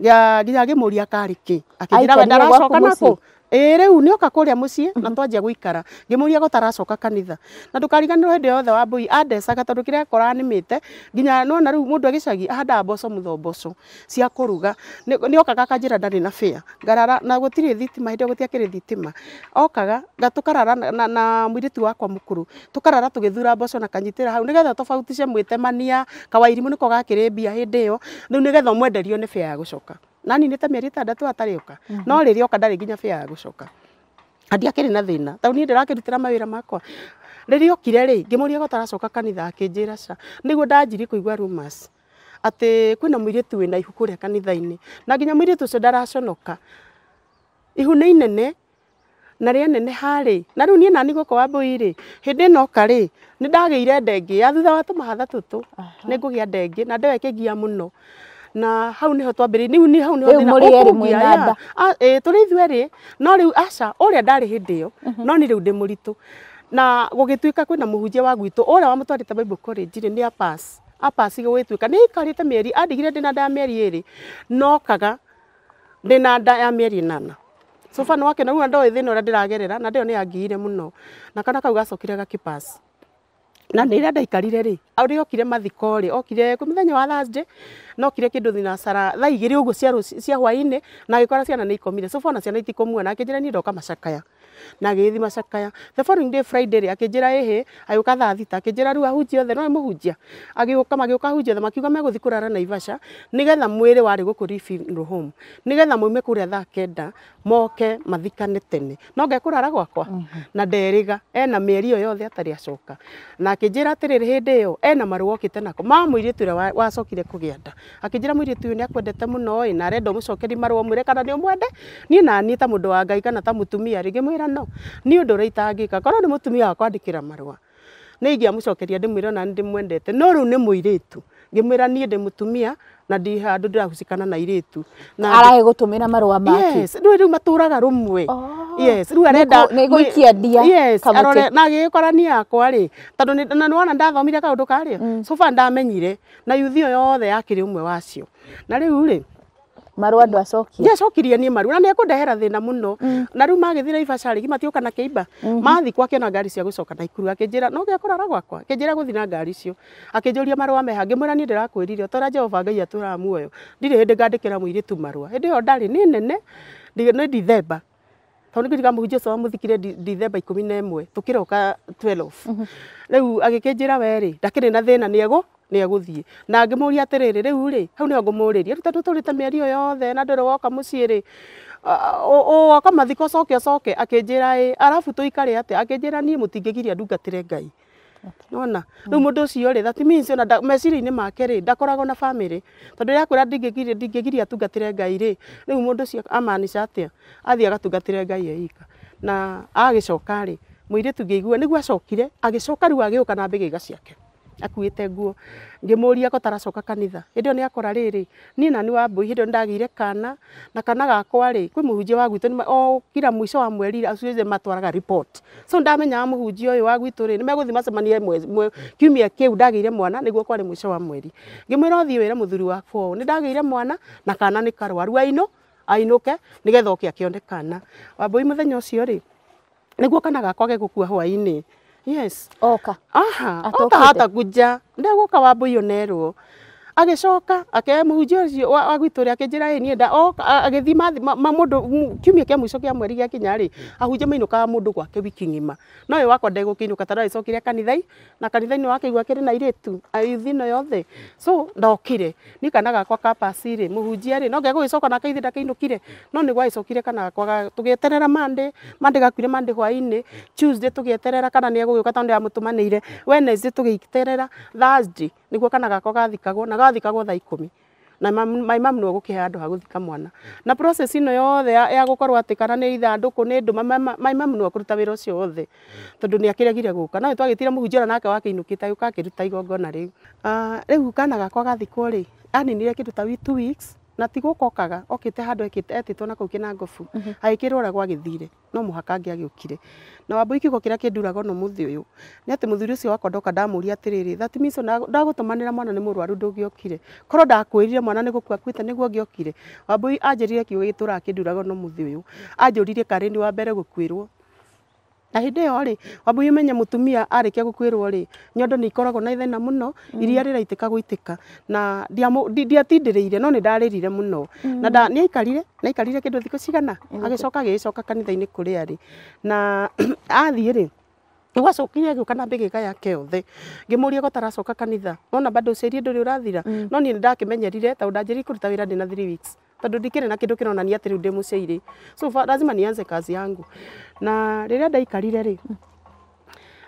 ngä agä må ria karä kä akä njä ra we ndaracoka nakå ere rä u nä oka kå rä na twanjia gå ikara ngä må ria gå taracoka kanitha na ndå kariganä rwo hä ndä yothe wa mbui andecaga tondå kä rä a koranä mä te nginya nona rä u må ndå agä cagi ahandaga mboco må tho mboco cia kå ruga nä okaga kanjä ra na bä ngarara na gå tirä thitima hä ndä ä yo gå tiakä rä thitima okaga ngatå karara na, na mwirä tu wakwa må kå rå karara tå gä thura mboco na kanyitä ra hau nä getha tåbautice mwä temania kawairimå nä ko gakä rä mbia hä ndä ä yo rä u nä getha mwenderio nä bä ya gå nani ni ta mieri mhm. ta itandatu atarä oka no riri rä oka ndarä nginya bä ya gå coka na thina ta ni ndira kirutira mawira rutä ra makwa rä okire ri ngä gotara coka kanitha akä njä ra ca nä guo ndanjiri kå igua atä kwä na må tu na ihu kuria rä kanitha-inä na nginya må tu å cio ndaraconoka ihu nä inene na rä enene harä na rä u niä nani gukwa kwa ri hä ä noka ri ni ndagä ire ya thutha wa tå mahatha tå tå nä ngå na ndeweke ngia muno na hau niho twambiri niu ni hau niho thina ukungia eh turi thwe ri no riu acha uri ndari hindi yo mhm. no ni riu ndi muritu na gugituika kwina muhunjia wa gwitu uria wamutwarite bible college ri ni a pass a pass gwituika ni ikarite mieri andigire ndina nda ya mieri iri nokaga ndina nda ya meri nana so fa no wake na u ndo thina uria ndiragerera na ndio ni angiire muno na kana kau gacokire kipass na nä rä a ndaikarire rä rä okire mathiko rä okire kwä må thenya wa thursday nokire kä ndå thinacara thaa igä rä å guo cia hwainä na agä kora ciana nä ikomire cobo ciana itikå muona akä njä ra niä ndoka macakaya na agithima macakaya the following day friday ri akinjira ehe ayuka thathita akinjira ru ahunjia othe no muhunjia agiuka magiuka hunjia the makiuga meguthi kurara ivasha nigetha mwire wari guku rifi no home nigetha muime kuria thaa kenda moke mathikane tene no ge kurara gwakwa mhm. na deriga ena mieri iyo yothe atari acoka na akinjira atiriri hinde yo ena marua kitena ko ma muiritu uria wacokire wa kugia nda akinjira tu ni akwendete muno i na arenda umucokeri marua mwire kana ni umwende ni na ni ta mundu wa ngai kana ta mutumia ringi mwira no ni undu uraitangika korwo ni mutumia wa kwandikira marwa ni ingiamucokeria ndimwira na ndimwendete no riu ni muiritu ngimwira nie ndi mutumia na ndi handu ndirahucikana na iritu na arage gutumira marwa make yes ndu riu maturaga rumwe oh. yes riu arenda ni guikia ndia yes arore na ni yakwa ri tondu ni na wona ndathomire kaundu karia mm. so far ndamenyire na yuthi yothe yakiri umwe wacio na riu ri marua andu acokie njacokirie ni maru na nä ekåndehera thä mm. na må no na rä u magä gi matiåka na keiba mm-hmm. mathi kwa kena ngari cia gucoka na ikuru akinjira no gä akå gwakwa akä guthina ngari cio akinjuria njå ria marua meha ngä mwä ra niä jehova ngai atura muoyo ndire hinde ndä muire tu marua hinde yo ndari ni nene ndi ndithemba tondå ndiga må hunjia må thikire ndithemba ikå mi na ä 12 tå agikinjira we ri u na thina ni ego ni egåthiä na ngä atiriri riu ri hau ni o ri må rä ria ruta tå rä yothe na ndå woka må ri rä woka mathiko coke coke akinjira njä arafu ä arabu tå ikarä atä akä njä ra ngai nona rä u må ri that means ona thatimiciona meciria-inä make ri ndakoragwo na family rä tondå rä akwä ra ndingä giria ngai ri rä u må ndå å cio amanica atä a athiä agatungatä re ngai eika na agicoka ri rä må irä tu ngä igua nä guo acokire agä coka rä na mbä ciake akuite nguo ngimuria taracoka kanitha hindi ni akora riri ni na ni wa mbui hindi ndagire kana na kana gakwa ri kwi muhunjia wa gwitu o kila mwisho wa mweri acuize matwaraga report so ndamenyaga muhunjia uyu wa gwitu ri ni meguthi macemanie kiumia kiu ndagire mwana niguo kwari mwisho wa mweri ngimwira uthii wira muthuri wakwa ni ndagire mwana na kana ni karwaru aino ainuke nigetha oke akione kana wambui muthenya ucio ri niguo kana gakwa gegukua hwaini yes oka aha ata hata kuja ndeguka wambuyo nerwo agicoka akea muhunjia ucio wa gwitå akinjira ni nda agäthi mamåndå ma kä a må ico kä a mweri gä ri rä ahunjia mainå kaga må ndå gwake wiki ng'ima no ä wako ndego kä inå ka tondå cokire kanithai na kanitha ni wake igua kä na iretu tu ayuthi ä yothe so ndokire ni kana gakwa kapacirä må hunjia ri no ngegå gä na nake ithä ndakainå no kire no nä gwagä cokire kana gakwa tå mande mande mandä mande hwaini tuesday tå kana ni egå gä uka tondå ndä yamå tå thursday nä guo kana gakwa gathikagwo na wathikagwo thaa ikumi na my mom no gukihe andu ha guthika mwana na process ino yothe ya gukorwo ati kana ni ku ni ndu my mom no akuruta wiro cio wothe tondu ni akiregire guka no twagitire muhunjia nake inukita yuka kiruta igongona riu ah, riu kana gakwa gathikwo ri aninire kindu ta two weeks na tigukokaga okite handu etitwo na kau na ngobu mhm. agikirwo uria gwagithire no muhaka angi agiukire na wambui kiugo kiria kinduraga no muthi uyu ni ati muthuri ucio wakondoka ndamuria atiriri thatimico ndagutumanira mwana ni murwaru ndungiokire korwo ndakwirire mwana ni gukua kwite niguo ngiokire wambui anjirire kiugo gitura kinduraga no muthi uyu anjurire karindi wa mbere gukwirwo na hä ndä ä yo rä wambu menye må tumia arä kia gå kwä rwo rä nyondo nä ikoragwo na ithena må mm. no iria rä raitä ka gå itä ka na ndiatindä rä ire no nä ndarä rire må no na nä aikarire nä aikarire kä ndå thikå cigana agä coka agä coka kanitha-inä kå rä a rä na athiä rä gwacokire agä å ka na mbä gä ga yake othe ngä må ria gotaracoka kanitha ona bado å ciarie ndå rä å rathira no niä nä ndakä menyerire tondå ndanjä rä kå ruta wä ra ndä na tondå ndikirä na kä ndå kä ronania atä rä u ndä må ciairä so lazima nianze kazi yangu na rä rä a ndaikarire rä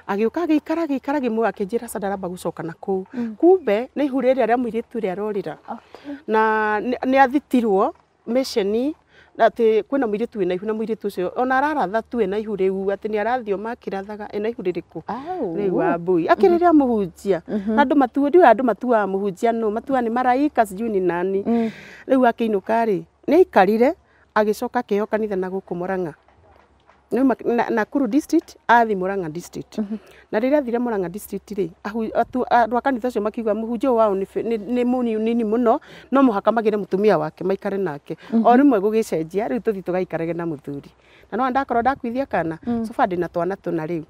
agiuka agiikara agiikara gimwe akinjira sandaramba gucoka na kuu mm. kumbe ni ihu riria ria muiritu ria rorira okay. na ni athitirwo misheni atä kwä na må irä tu ä naihu na må irä å cio ona araratha tu ina ihu rä u atä nä arathio makirathaga ina ihu rä rä kå rä u wa bui akä mm-hmm. rä rä a må hunjia matu mm-hmm. andå matuo andå må hunjia no matua nä maraika siju ni nani mm. rä u akä inå ka nä aikarire agä coka akä kanitha na gå kå Nakuru district athi Murang'a district mm -hmm. na rä rä athire Murang'a district rä andå a kanitha acio makiuga mũhunjio wao nä mũnini mũno no mũhaka magä re mũtumia wake maikare nake mhm. o rä mwe gå gä cenjia rä u tå thiä tå gaikarage na mũthuri na no ndakorwo ndakuithia kana coba mm. ndä na twana tå na rä u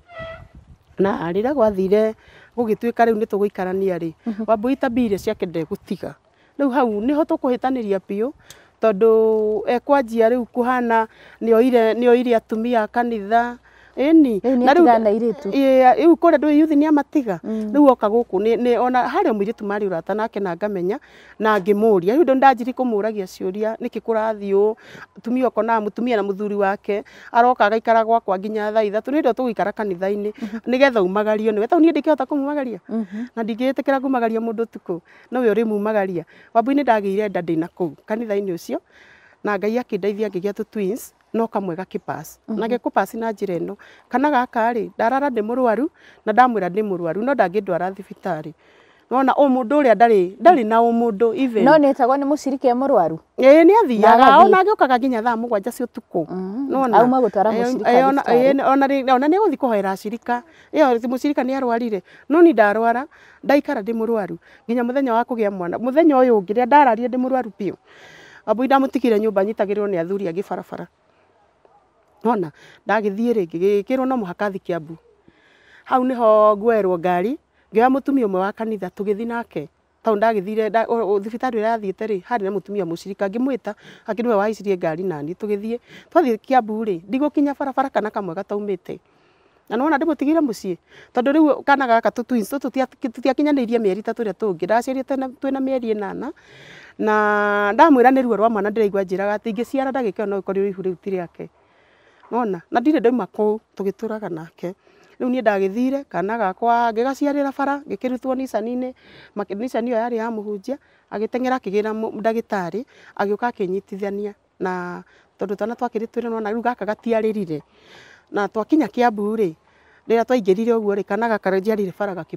na rä rä a gwathire gå gä tuä ka rä u nä tå gå ikarania rä mhm. wambå itambi iria ciake ndegå tiga rä u hau nä ho tå kå hä tanä ria biå tondu ekwanjia eh, riu kuhana nioire atumia kanitha ini yaani, yaani na riu iu kuria ndu yuthi ni amatiga mm. riu oka guku ni ona haria muiritu mari urata nake na ngamenya na ngimuria riu ndajiri kumuragia ciuria niki kurathi u tumia oko na mutumia na muthuri wake aroka agaikara gwakwa nginya thaa ithatu ni ndio tuguikara kanitha-ini mm-hmm. nigetha umagario niwe tau nie ndikihota kumumagaria mm-hmm. na ndingitikira kumagaria mundu tuku niwe urimumagaria wambu-ini ndagiire nda ndina kuu kanitha-ini ucio na ngai akindeithia ngigĩa tũ twins no kamwe gakipas mm -hmm. na gekupas na njira ino kana gaka ri ndarara ndi murwaru na ndamwira ndi murwaru no ndangindwara thibitari nona o mundu ndå ndari ndari na o mundu even no nä tagwo nä må cirike må rwaru ä nä athiaga ona agä å kaga nginya thaa må gwanja cia å tukå mm-hmm. auma mucirike twara ona nä gå thiä kå hoera cirika må cirika nä arwarire no ni ndarwara ndaikara ndä må rwaru nginya muthenya wa kugia mwana muthenya uyu å yå ndi murwaru rä a ndararire nyumba nyitagirirwo ni athuri agi barabara Nona ndagithie ringi gikirwo no muhaka thi kiambu hau niho nguerwo ngari ngioya mutumia umwe wa kanitha tugithi nake tondå ndagithire thibitarä ä rä athiäte rä harä na må tumia må cirika ngä mwä ta akä nä we waicirie ngari nani tå gä thiä twathiä kiambu rä ndigå kinya barabara kana kamwe gataumä te na nä wona ndä må tigire må ciä kana gaka tåtiakinyanä tu mä eri ta tå rä a tå ngä ndaciarä twä na mä eri ä nana na ndamwä ra nä ruo rwa mwana ndä raigua njä raga atä ingä ciara ndagä ka no ä korirwo ihu rä ti rä nona na ndirä ndauma kå tå gä tå raga nake rä u niä kana gakwa ngä gaciarä bara gä kä rutwo nicani ä yo ya må hunjia agä teng'era akä gä ra agä å ka akä nyitithania na tondå twana twakä rä twä rona gaka gatiarä na twakinya kä ambu rä rä rä a twaingä rire å kana gakarä bara gakä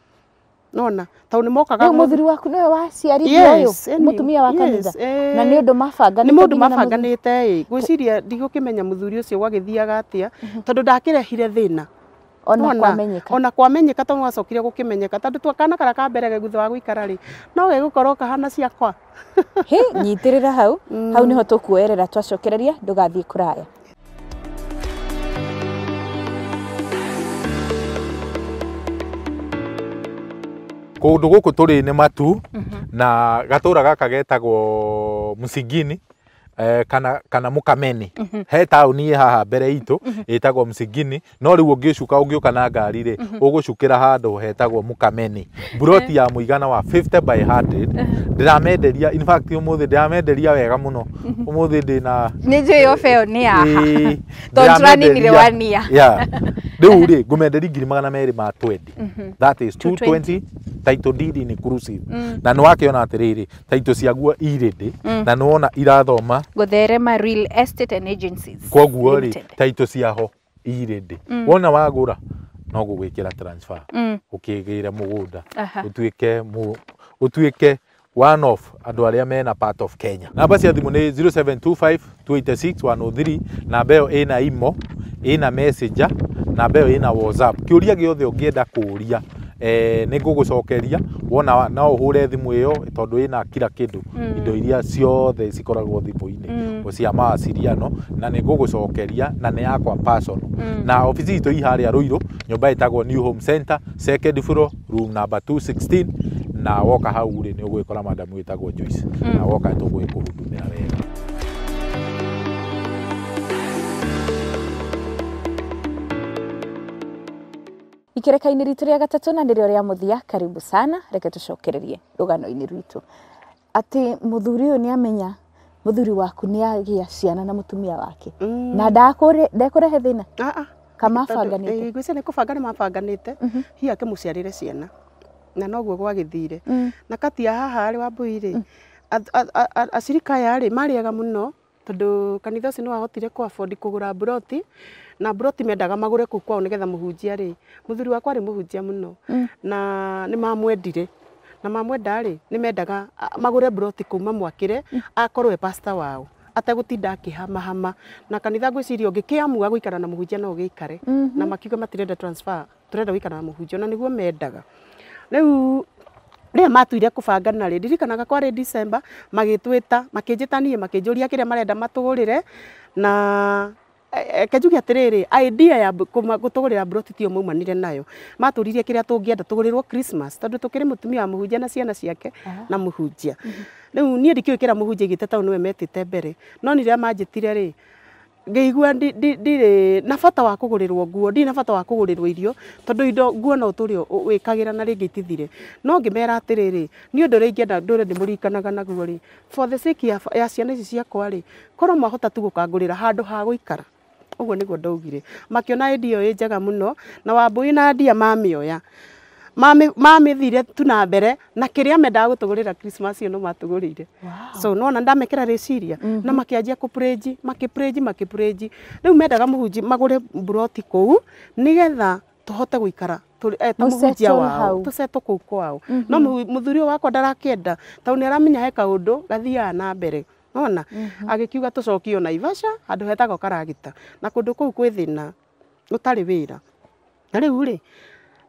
nona tau ni mokaga ni u waku nä wa ciari å yå må wa kanitha na ni eh, å ndå mabanganä nä må ndå mabanganä te ä ngwä ciria ndigå kä menya må thuri å cio gwagä thiaga atä a tondå ndakä rehire thä na mhm. kwamenyeka gukimenyeka tondu twakana kara ka mbere gegutha wa guikara ri no gegukorwo kahana ciakwa he nyitirira hau mm. hau niho tukuerera twacokereria ndugathie kuraya kundu guku turi ni matu mhm. na gatura gaka getagwo musigini eh, kana kana mukameni mhm. he tauni ä haha mbere itå itagwo mhm. musigini no rä u å ngä cuka å ngä å na ngari ri å gå cukä ra handå hetagwo mukameni broti eh. ya må igana wa 50 by 100 ndiramenderia in fact umuthi ndiramenderia wega muno umuthi ndi na ni jo yo feo ni ya to tondu turaninire one ya yeah riu ri ngumenderia ngiri magana meri ma 20 mhm. that is 220 title deed in inclusive na ni ona atiriri title ciaguo ndi mm. na ni wona irathoma gutherema real estate and agencies koguo ri title ciaho ndi mm. wona wagura no gugwikira transfer ukigire mm. mugunda utuike mu utuike one of andå arä a mena part of Kenya. Namba cia thimå nä 0725 286 103 namba ä yo ä na imo ä na messenger namba ä yo ä na whatsapp kä å ria gä othe å ngä enda kå ria eh ni cokeria wona no uhure thimu iyo tondu ina kila kindu mm. indo iria ciothe cikoragwo thimå-inä mm. cia mawasiliano na gå cokeria na nä yakwa personal mm. na ofici itũ i harĩa rũirũ nyũmba ĩtagwo new home center second floor room number 216 na woka hau rĩ nĩ ũgwĩkora madamu ĩtagwo Joyce mm. na woka tũgwĩkũhundumĩra wega ikereka-inä ritå rä a gatatå na nä rä o rä a må thia karibu sana reke tå cokererie rå rwitå atä må thuri å yå nä amenya må thuri waku nä agä a ciana na må tumia wake na ndekå rehe thä na kama abanganä te nä kå banga nä hi akä må re ciana na noguo gwagä na kati ya haha rä wambui rä acirikaya rä marä ega må no tondå kanitha å cio nä wahotire kå afford kå gå ra na broti mendaga magure kå kwao nigetha getha ri muthuri wakwa rä må muno na ni mamwendire na mamwenda ri ni mendaga magure broti kuma mwakä akorwe mm. akorwo e pasta wao ategå tinda akä na kanitha ngwiciria ciria å ngä na må no å mm-hmm. na makiuga matirenda transfer turenda gå na må na niguo guo mendaga rä u matuire kå bangana rä ndirikanaga kwarä decemba magä twä ta makinjuria njä marenda matå na kejuge atiriri idea ya gutugurira broti tio maumanire nayo maturirie kiria tungienda tugurirwo Christmas tondu tukiri mutumia wa muhunjia na ciana ciake na muhunjia mhm. riu nie ndikio kira muhunjia gite tau niwe metite mbere no niria manjitire ri ngeigua ndirä na bata wa kå nguo ndirä na bata wa kå irio tondu indo nguo no turi wikagira na rä itithire no ngimera atiriri ni undu ri ngienda ndure ndå murikanaga ingäenda ndå rä naguo rä for the sake ya ciana ici ciakwa ri korwo mwahota tu gå kangå ha guikara uguo niguo ndaugire makiona ĩndi ĩyo ĩ njega mũno na wambui na ndia mamĩoya mamithire tu na mbere na kiria mhm. mendaga gutugurira Christmas no matugurire so nona ndamekera riciria mm na makianjia kupreji makipreji makipreji riu mendaga muhunji magure mburoti kuu nigetha tuhote guikara ta eh, muhunjia wao tucetwo kuu kwao no muthuri mhm. wakwa ndarakienda tau ni aramenya he kaundu gathiaga na mbere ona mhm. agikiuga tucokio na Naivasha handu hetagwo Karagita na kundu kuu kwithina utari wira na riu ri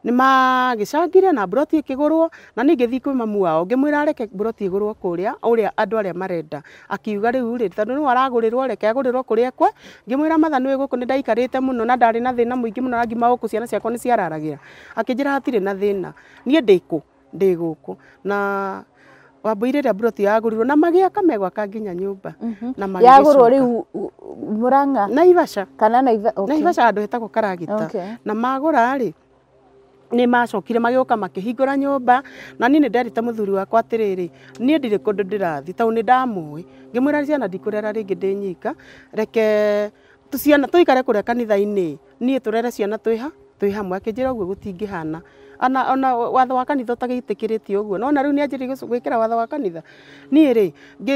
nä magicangire na broti ikigurwo na ni ngä kwä mamu wao ngimwira reke broti igurwo kuria uria andu aria marenda akiuga riu ri tondu ni waragurirwo reke agurirwo kuria rwo ngimwira matha ni guku ni nä muno te må na ndarä na thä na må ingä må no ciana ciakwa ni ciararagira akinjira hatire na thina nie ndiku ndä kå na wambũire rĩa mburoti yagũrirwo na kamegwa ka nginya nyumba mhm. na magĩyagũrwo rĩu Murang'a Naivasha kana na handũ hetagwo na magũra rĩ nä macokire magäåka makä ra nyåmba na niä nä nderite må thuri wakwa atä rä rä niä ndirä kå ndå ndä rathi tau nä ndamå ä ngä mwä ra ciana ndikå rera rä ngä ndä reke tå ikare kå rä a kanitha-inä niä tå ciana twä ha mwake hamwe akä gutingihana ona ona watho wa kanitha ũtagĩtĩkĩrĩtie ũguo no ona rĩu nĩ anjĩrĩirie gwĩkĩra watho wa kanitha niĩ rĩ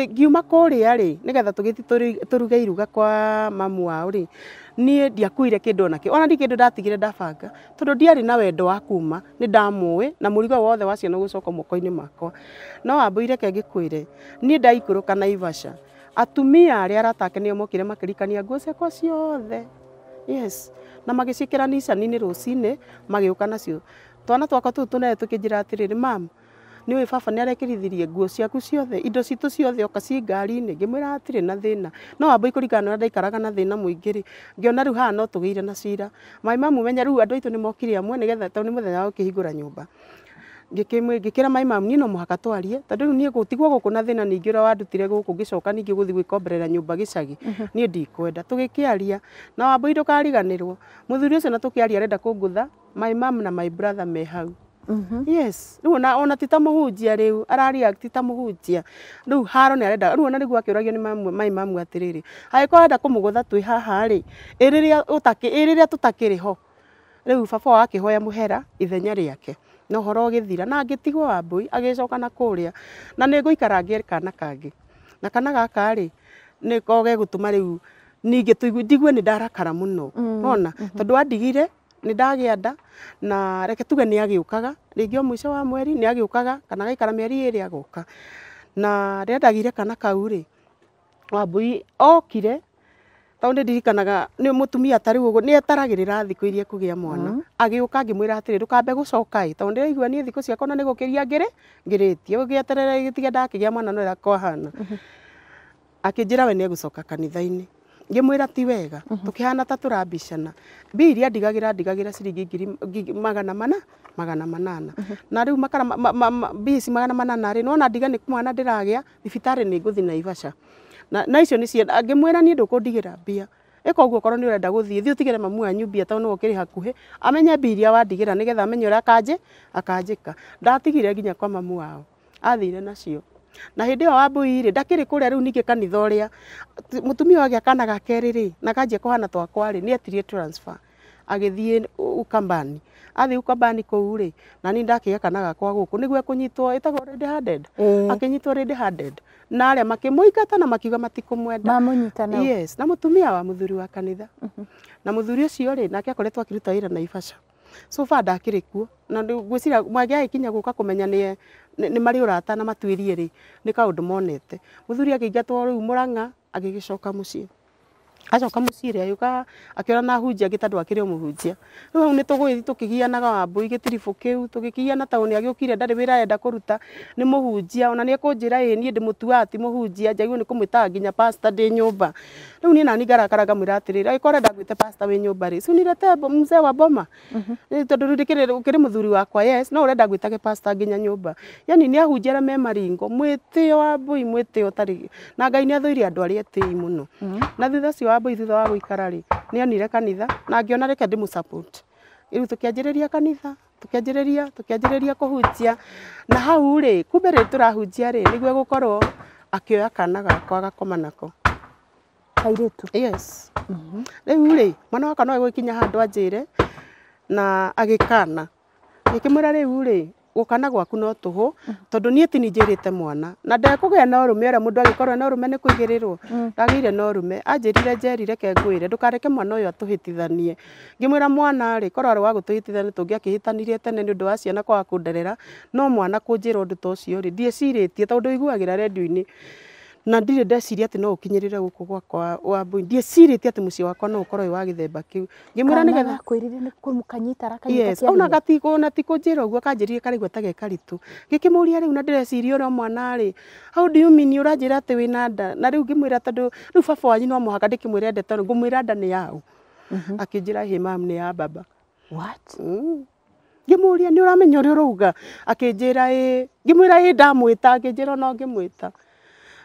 ngiuma kũrĩa rĩ nĩgetha tũgĩthi tũruge iruga kwa mamu wao rĩ niĩ ndiakuire kĩndũ ona kĩ ona ndi kĩndũ ndatigire ndabanga tondũ ndiarĩ na wendo wa kuma nĩ ndamũĩ na mũrigo wothe wa ciana gũcoka moko-inĩ makwa no wambũire ke ngĩkwĩre niĩ ndaikũrũka Naivasha atumia arĩa arata ake nĩo mokire makĩrikania nguo ciakwa ciothe yes na magĩciĩkĩra nicani-inĩ rũcinĩ magĩũka nacio twana twakwa tu tunene tukinjira atiriri mama niwe baba nä arekärithirie nguo ciaku ciothe indo citå ciothe oka ci ngari-inä ngä mwä ra na thä na no wamba ikå ringana na ndaikaraga na thä na må ingä rä ngä ona rä u haha no tå gä ire na cira mai mamu menya rä u andå aitå nä mokire amwe nä getha tondå nä må thenya wa gå kä hingå ra nyå mba ngikira mai mau no muhaka twarie tondu ni nie gutigwo guku na thina ningi uria wandutire guku ngicoka ningi guthi gwikomberera nyumba gicagi mhm. nie ndikwenda tugikiaria na wambu kariganirwo muthuri ucio na tukiaria arenda kungutha my mom na my brother me hau Mm -hmm. yes riu na ona tita ta muhunjia riu arareact tita muhunjia riu haro ni arenda riu ona rigu akiuragio ni mamu mai mamu atiriri agiko arenda kumugutha twi haha ri iriria utaki iriria tutakiri ho riu baba akihoya muhera ithenya riake na horo githira na ngitigwo wa mbui agicoka na kuria na ni nguikara ngi kana kangi na kana gaka ri ni koge gutuma riu ningi tuigu ndigwe ni ndarakara muno mm, ona mhm. tondu andigire ni ndagä nda na reke tuge nä agä ringi o må wa mweri nä agä å kaga kana gaikara mieri ä rä agoka na rä kana kau rä wambui okire tau nä ndirikanaga nä må tumia tarä u å guo nä etaragä rä ra thikå iria kå gä a mwana mm-hmm. agä å ka ngä mwä ra atä rä ndå kambe gå coka ä tondå ndä raigua niä thikå ciakona nä gå kä ria ngä rä ngä rä tie gä eterere gä tiga ndakä gä a mwana no ra kwahana mm-hmm. akä njä ra we nä egå coka kanitha-inä ngä mwä ra ti wega mm-hmm. tå kä hana ta tå rambicana mbia iria ndigagä ra ndigagä ra ciringi ngiri magana mana magana manana na rä u mbia ici magana manana rä nona ndiga nä mwana ndä ragä a thibitarä na ibaca na icio nĩ cienda angĩmwĩra niĩ ndũkũndigĩra mbia ĩka ũguo korwo nĩ urenda gũthiĩ thiĩ utigire mamu wanyu mbia tondũ nĩ ukiri hakuhĩ amenye mbia iria wandigĩra getha amenye ũrĩa kanjĩ akanjika ndatigire nginya kwa mamu wao athire nacio na hĩndĩ ĩyo wambui rĩ ndakĩrĩ kũrĩa rĩu ningĩ kanitha ũrĩa mũtumia wagĩa kana ga kerĩ rĩ na kanjia kũhana twakwa ri ni etirie transfer agithie ukambani athi ukambani kuu ri na ni ndakiga kana gakwa guku niguo akunyitwo itago ready handed akinyitwo ready handed na aria makimuikata na makiuga matikumwenda yes na mutumia wa muthuri wa kanitha uhuh. na muthuri ucio ri nake akoretwo akiruta wira na ibasha so far ndakiri kuo na ngwiciria mwagi agikinya guka kumenya ni ni mari urata na matuirie ri ni kaundu monete muthuri agiingatwo riu muranga agigicoka mucii acoka mucire agioka akiona na hunjia gitandu akire muhunjia riu hau nitugwithi tukigianaga wambui gitiribu kiu tugikigiana tau ni agiukire ndari wira arenda kuruta ni muhunjia ona ni akunjira ĩ niĩ ndimutuaga ti muhunjia njagĩrĩirwo nĩ kũmwĩtaga nginya pastor ndĩ nyũmba riu niĩ nani ngarakaraga mwĩra atĩrĩrĩ agĩkorwo arenda ngwĩte pastor wĩ nyũmba rĩ sunirete mzee wa boma mhm. tondũ rĩu ũkĩrĩ mũthuri wakwa yes no ũrenda ngwĩtage pasta nginya nyũmba yani nĩ ahunjia arĩa me maringo mwĩtĩo wambui mwĩtĩo tarĩ na ngai nĩ athũire andũ arĩa etĩi mũno mhm. na thutha ũcio kitambo thutha wa guikara ri ni onire kanitha na ngiona reke ndimu support riu tukianjiriria kanitha tukianjiriria tukianjiriria kuhunjia na hau ri kumbe ri turahunjia ri niguo gukorwo akioya kana gakwa gakoma nako kairitu yes mm-hmm. riu ri mwana wakwa no egwikinya handu anjire na agikana ngikimwira u ri gukana gwaku no tuhu tondu nie ti ninjirite mwana na ndekugea no rume uria mundu agikorwo no rume ni kwigirirwo mm. ndagiire no rume anjirire njerire ke ngwire ndukareke mwana uyu atuhitithanie ngimwira mwana ri korwo ari wa gutuhitithania tungiakihitanirie tene ni undu wa ciana kwaga kunderera no mwana kunjira undu ta ucio ri ndieciritie tondu iguagira redio-ini na ndirä ndeciria atä no å kinyä rä re gå kå gwakwa wambå ndiä cirä tie atä må ciä wakwa no å korwo wa gä themba kä u ngä mwä ra nä getha ona gatigå na tikå njä ra å guo kanjä rire karaigua ta gekaritå gä kä må ria rä u na ndä reciria å rä a mwana rä hau ndiumini å ranjä ra atä wä na nda na rä u ngä mwä ra tondå rä u baba wanyu no må haka ndä kä mwä re ndeta ngå mwä ra nda nä yaå akä njä ra hä mam nä ya baba mm. ngimuria ni uramenya uria urauga akinjira ii ngimwira ii ndamwita akinjira no ngimwita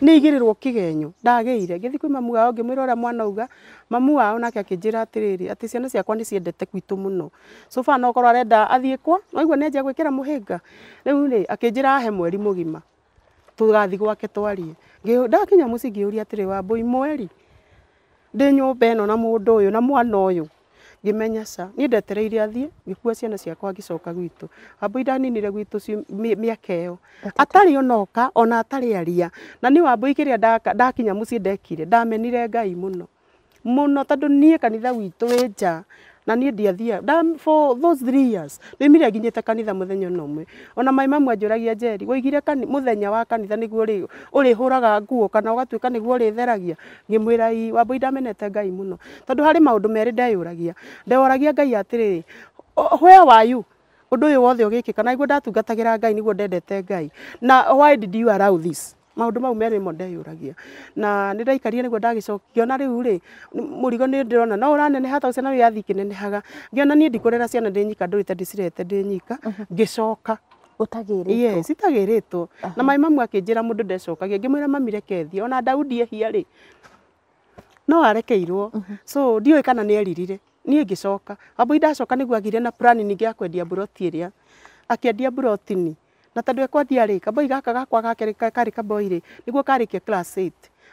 nigirirwo kigenyo ndageire githi kwima muga wao mwira ora mwana uga mamu wao nake akinjira atiriri ati ciana ciakwa ni ciendete kwitu muno so far no korwa renda athie kwa no igwa nenja gwikira muhinga riu ri akinjira ahe mweri mugima tugathi gwake twarie ndakinya muci ngiuria atiri wa mbui mweri ndi nyumba ino na mundu uyu na mwana uyu ngimenya ca ni ndetereire athie gikua ciana ciakwa ngicoka gwitu wambui ndaninire gwitu miaka iyo atari onoka ona atari aria na ni wambui kiria ndakinya mucii ndekire ndamenire ngai muno muno tondu nie kanitha witu wi nja na niä ndiathia for those three years ndoimire nginyä kanitha må thenya na mwe ona mai mamwe anjåragia jeri woigire kan muthenya wa kanitha nä guo å rä hå raga nguo kana ugatuika gatuä ka guo å theragia ngä mwä ra i wambå indamenete ngai muno tondu hari maundu meri ndå merä ndeyå ragia ngai atiri where were you undu uyu wothe ugikika na iguo ndatungatagira ngai nä guo ndendete ngai na why did you allow this maundu mau meri mo ndeyuragia na ni ndaikarire niguo ndagicokio ngiona riu ri murigo ni ndirona no uraneneha ta ucio yathi haga ngiona ni ndikurera ciana ndi nyika ndurite ndicirete ndi nyika uh-huh. ngicoka ye itagiritwo uh-huh. na mai mamu akinjira mundu ndecokagia ngimwira mamire kethi ona daudi ehia ri no arekeirwo uh-huh. so ndiuĩ kana ni eririre niĩ ngĩcoka wambui ndacoka nĩguo agire na plan ningĩ akwendia mburoti ĩrĩa akĩendia mburotini na tandå ekwa ndiarä kamboi gaka gakwa karä kamboi rä ri guo karä kia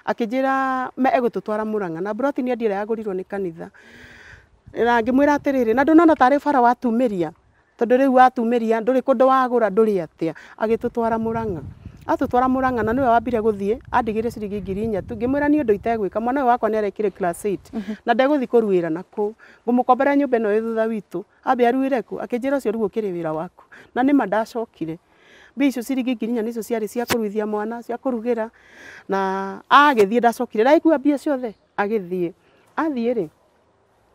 akä me egå tå twara må ranga na broti nä endia yagå rirwo kanitha na ngä mwä ra atä rä rä na ndå nona tarä bara watumä ria tondå rä u watumä ria ndå rä kå ndå wagå ra ndå rä atä a agä twara må na niwe we wambire gå thiä ciringi ngiri inya tu ngimwira ni ra itegwika mwana å wakwa ni arekire class 8 mm -hmm. na ndeguthi u ngå må kombera nyå mba no ä thutha abi aruire ku akijira kå akä njä ra cio rä u waku na ni ma mbia icio ciringi ngiri inya nicio ciari cia kuruithia mwana cia kurugira na agithie ndacokire ndaikua mbia ciothe agithie athie ri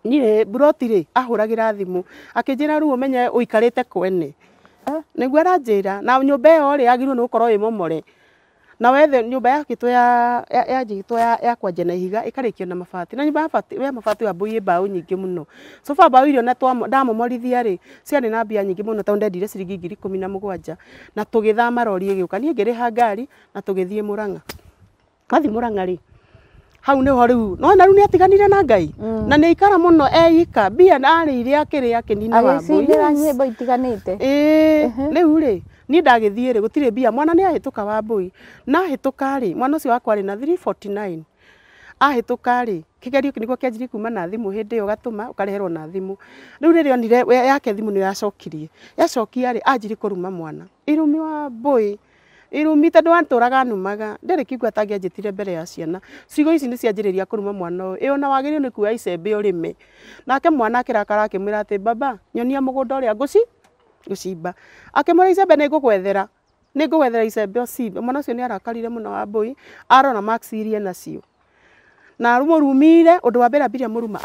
nire broti ri ahuragira thimu akinjira ru umenye uikarite kwene niguo aranjira na nyumba iyo ri agirwo ni gukorwo imomore na wethe nyumba ya gitu ya ya, jitu ya, ya kwanje na ihiga ikarikio na mabati na nyumba mabati we mabati wa mbuyi mbao nyingi muno so far mbao irio na ndamomorithia ri ciarĩ na mbia nyingi muno tondu ndendire ciringi ngiri ikumi na mugwanja na tugithama rori igiuka niĩ ngĩrĩha ngari na tugithie Murang'a kathi Murang'a ri hau nä ho rä u nona rä u atiganire na ngai mm. na ni ikara muno no eika bia na ire ri akiri akä nina wa nyä mbo itiganä itiganite rä u rä ni ndagithie ri gutire bia mwana ni ahituka wa mbui na ahituka ri mwana ucio wakwa ri na 349 ahituka ri kigerio niguo kianjirie kuma na thimu hindi iyo gatuma ukareherwo na thimu riu riria onire yake thimu ni yacokirie yacokia ri anjirie ruma mwana irumi wa mbui irumi tondu anturaga numaga ndiri kigua tangianjitire mbere ya ciana cigo ici ni cianjiriria kuruma mwana uyu iyo na wagiriirwo ni kuoya icembe urime nake mwana akirakara akimwira ati baba nyonia mugunda uria nguci gucimba akimwira icembe nä ngå nä ngå gwethera icembe ũcimbe mwana ũcio nä arakarire må no wa mbåi arona max irie nacio na må rumire å wa mbä mbiria må ruma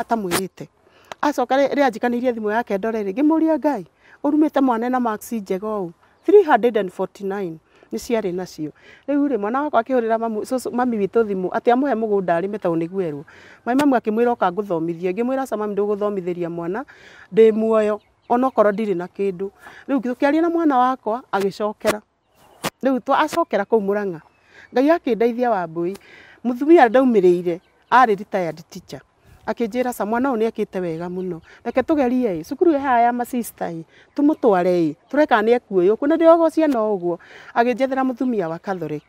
acoka rä anjikanä thimå yake ndore rä ngä ngai å mwane na max njega 349 ni ciarä nacio rä u mwana wakwa akä hå rä mami witå thimå atä amå he må gå nda guerwo mai mamu akä mwä ra å ka ngå thomithio ria mwana ndä muoyo onokorwo ndirä na kä ndå rä u tå kä na mwana wakwa agäcokera rä u acokera kå u må rang'a ngai akä ndeithia wa mbåi må thumia ndaumä rä ire arä retired teacher akä ra ca mwana å nä akä te wega må no reke tå gerie cukuru ä haya ya masista ä tå må tware ä tå rekana nä ekuoywo kuona ndä ogo ciana å guo agä njethera må thumia wa catholic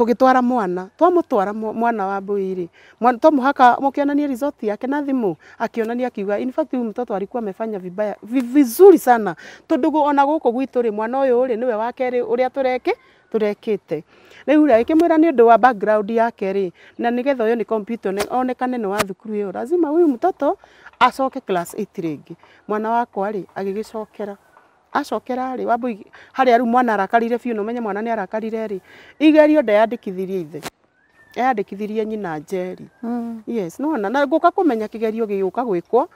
tugitwara mwana twamutwara mwana wa mbui mwana to muhaka mukionania result yake na thimu akionania akiuga in fact huyu mtoto alikuwa amefanya vibaya vizuri sana tondu ona guku gwitu ri mwana uyu ri niwe wa keri uria tureki turekite riu ri ikimwira ni undu wa background yake ri na nigetha uyu ni computer ne onekane ni wa thukuru iyo lazima huyu mtoto acoke class 8 ringi mwana wakwa ri agigicokera acokera ri wambå harä a rä mwana arakarire biå no menye mwana nä arakarire rä igerio yandikithirie ithe eyandäkithirie nyina njeri mm. yes no na ngå ka kå menya kä gerio gä gå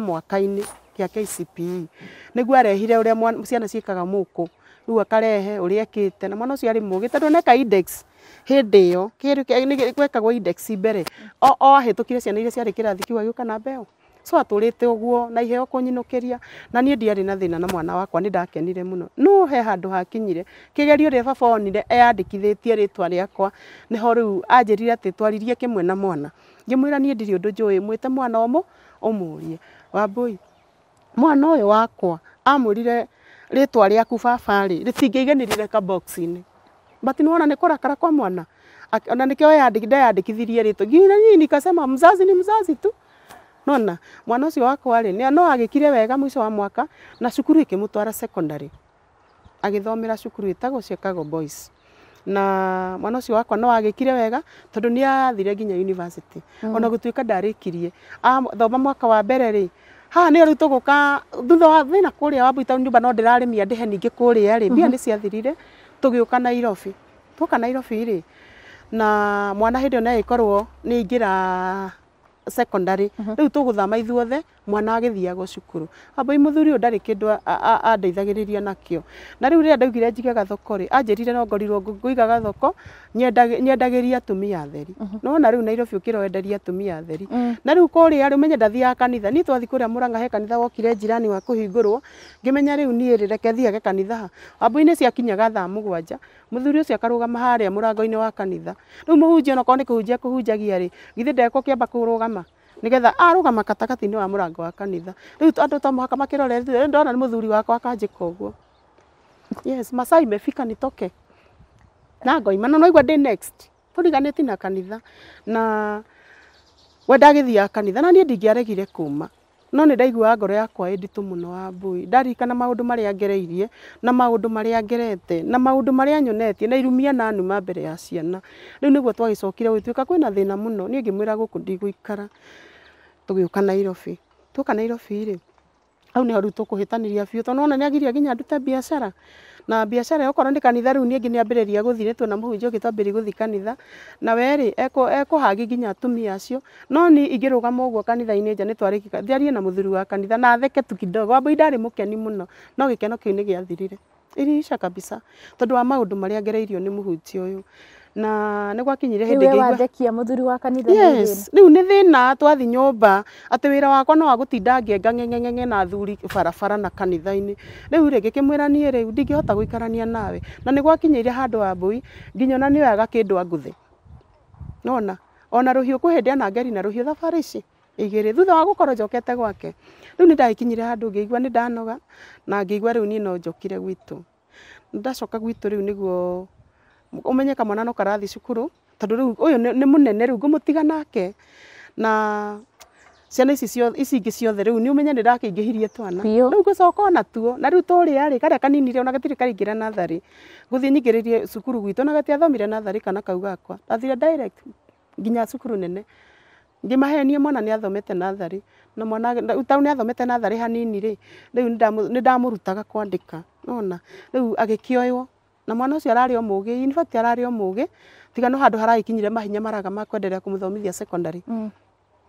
mwaka-inä gä a KCPE nä guo arehire å ciana ciikaga muko ru akarehe å rä a ekä te na mwana å cio arä må gä tondå neka index hĩndĩ ĩyo gwekagwo index mbere o ahĩtũkire ciana iria ciari kirathi kĩu agĩũka na mbeo so aturite uguo na iheo kunyinukiria na nie ndiari na thina na mwana wakwa ni ndakenire muno no he handu hakinyire kigerio ria baba onire eyandikithitie ritwa riakwa ni ho riu anjirire ati twaririe kimwe na mwana ngimwira nie ndiri undu njui mwite mwana omo umurie wambui mwana uyu wakwa amurire ritwa riaku baba ri ritingeiganirire kaboxini but niwona ni kurakara kwa mwana na nikio ndeyandikithirie ritwa nginya nyini kasema mzazi ni mzazi tu nona mwana ucio wakwa ri no agikire wega muico wa mwaka na cukuru ikimutwara secondary agithomera cukuru itago Chicago Boys na mwana ucio wakwa no agikire wega tondu ni athire nginya university mm. ona gutuika ndarikirie thoma mwaka wa mbere ri ha ni rä tågåka thutha wa thina kuria wa buita nyumba no ndirari rarä mia ndä he ningä kå rä a mm-hmm. ciathirire tugiuka gä å ka nairobi twoka nairobi ri na mwana hä ona ikorwo ni ingira secondary rä u tå gå thama ithuothe mwana agithiagwo cukuru ambai muthuri ũyũ ndarĩ kĩndũ andeithagĩrĩria nakio na riu rĩrĩa ndaugire njigaga gathoko ri anjirire no ngorirwo ngũigaga thoko nyendagiria atumia atheri mhm. no na riu Nairobi ũkĩra wenderia atumia atheri mm. na rĩu kũrĩa ari ũmenye ndathiaga kanitha ni twathi kuria muranga he kanitha wokire njirani wa kuhingurwo ngimenya riu ni rĩ reke thiage kanitha ambai cia ciakinyaga thaa mugwanja muthuri ucio akarũgama harĩa murango inĩ wa kanitha rĩu mũhunjia onakorwo nĩ kũhunjia kũhunjagia ri githi ndeko kiamba kurugama nigetha aruga gatagati-inä wa må rango wa kanitha rä andu ta to måhaka makä rore ndona nä må thuri akanjika akanjä ka å guo yes masai mefika nitoke na ngoima na noigua ndä next tå riganä na kanitha na wendagä thiaga kanitha na niä ndingä aregire kuma no nä ndaiguaga ngoro yakwa ä nditå må no mbui ndaririkana maå ndå marä a ngereirie na maå ndå marä a ngerete na maå ndå marä a nyonetie na irumia na numa mbere ya ciana rä u nä guo twagä cokire gwä tuä ka kwä na thä na må no niä ngä mwä ra gå kå ndigå ikara tå gä å ka nairobi tuoka nairobi rä hau ni ho kuhitaniria u tå kå hä ona nä agiria nginya ndute biacara na biacara yo korondi kanitha rä u ningä nä ambä rä ria gå thiä nä tuona må hunjia å gä twambä ri gå thi kanitha nawe rä ekå acio no ni igiruga rå kanitha-inä nja nä twarä ki thiarie na må wa kanitha na theke tu kidogo ambu indarä mukeni muno no gikeno kiu ni giathirire u nä kabisa tondu wa maundu ndå marä ni ngereirio uyu na nä gwakinyire hä ndä muthuri wa kanitha yes rä u nä thä na twathi nyå mba atä wä ra wakwa no wagå tinda ngĩenga ng'eng'eng'enge na thuri barabara na kanitha-inä rä u rä ngä kä mwä ra niä rä u ndingä hota gå ikarania nawe na nä gwakinyä handå wa mbå i nginya ona nä wega kä ndå anguthe nona ona rå hiå kå hä ndä ana ngeri na rå hiå thabarä ici igä rä thutha wa gå korwo njokete gwake rä u nä ndagä kinyire handå ngä igua nä ndanoga na ngä igua rä u niä no njokire gwitå ndacoka gwitå rä u nä guo umenye mwana no karathi cukuru tondu riu uyu ni munene riu ngumutiga nake na ciana ici ciothe ici ingä ciothe rä u nä å menye nä twana riu u ona tuo na riu u tå rä kanini ri karä a kaninire ona gatirä karingä re natharä ngå thiä nyingä rä rie cukuru gwitå na gatiathomire natharä kana kau gakwa direct nginya cukuru nene ngä mahenie mwana ni athomete natharä na mwana tau ni athomete natharä hanini ri riu u nä ndamå ona riu u na mwana ucio arari o mugi university arari o mugi tiga no handu harai kinyire mahinya maraga makwenderea kumuthomithia secondary mm.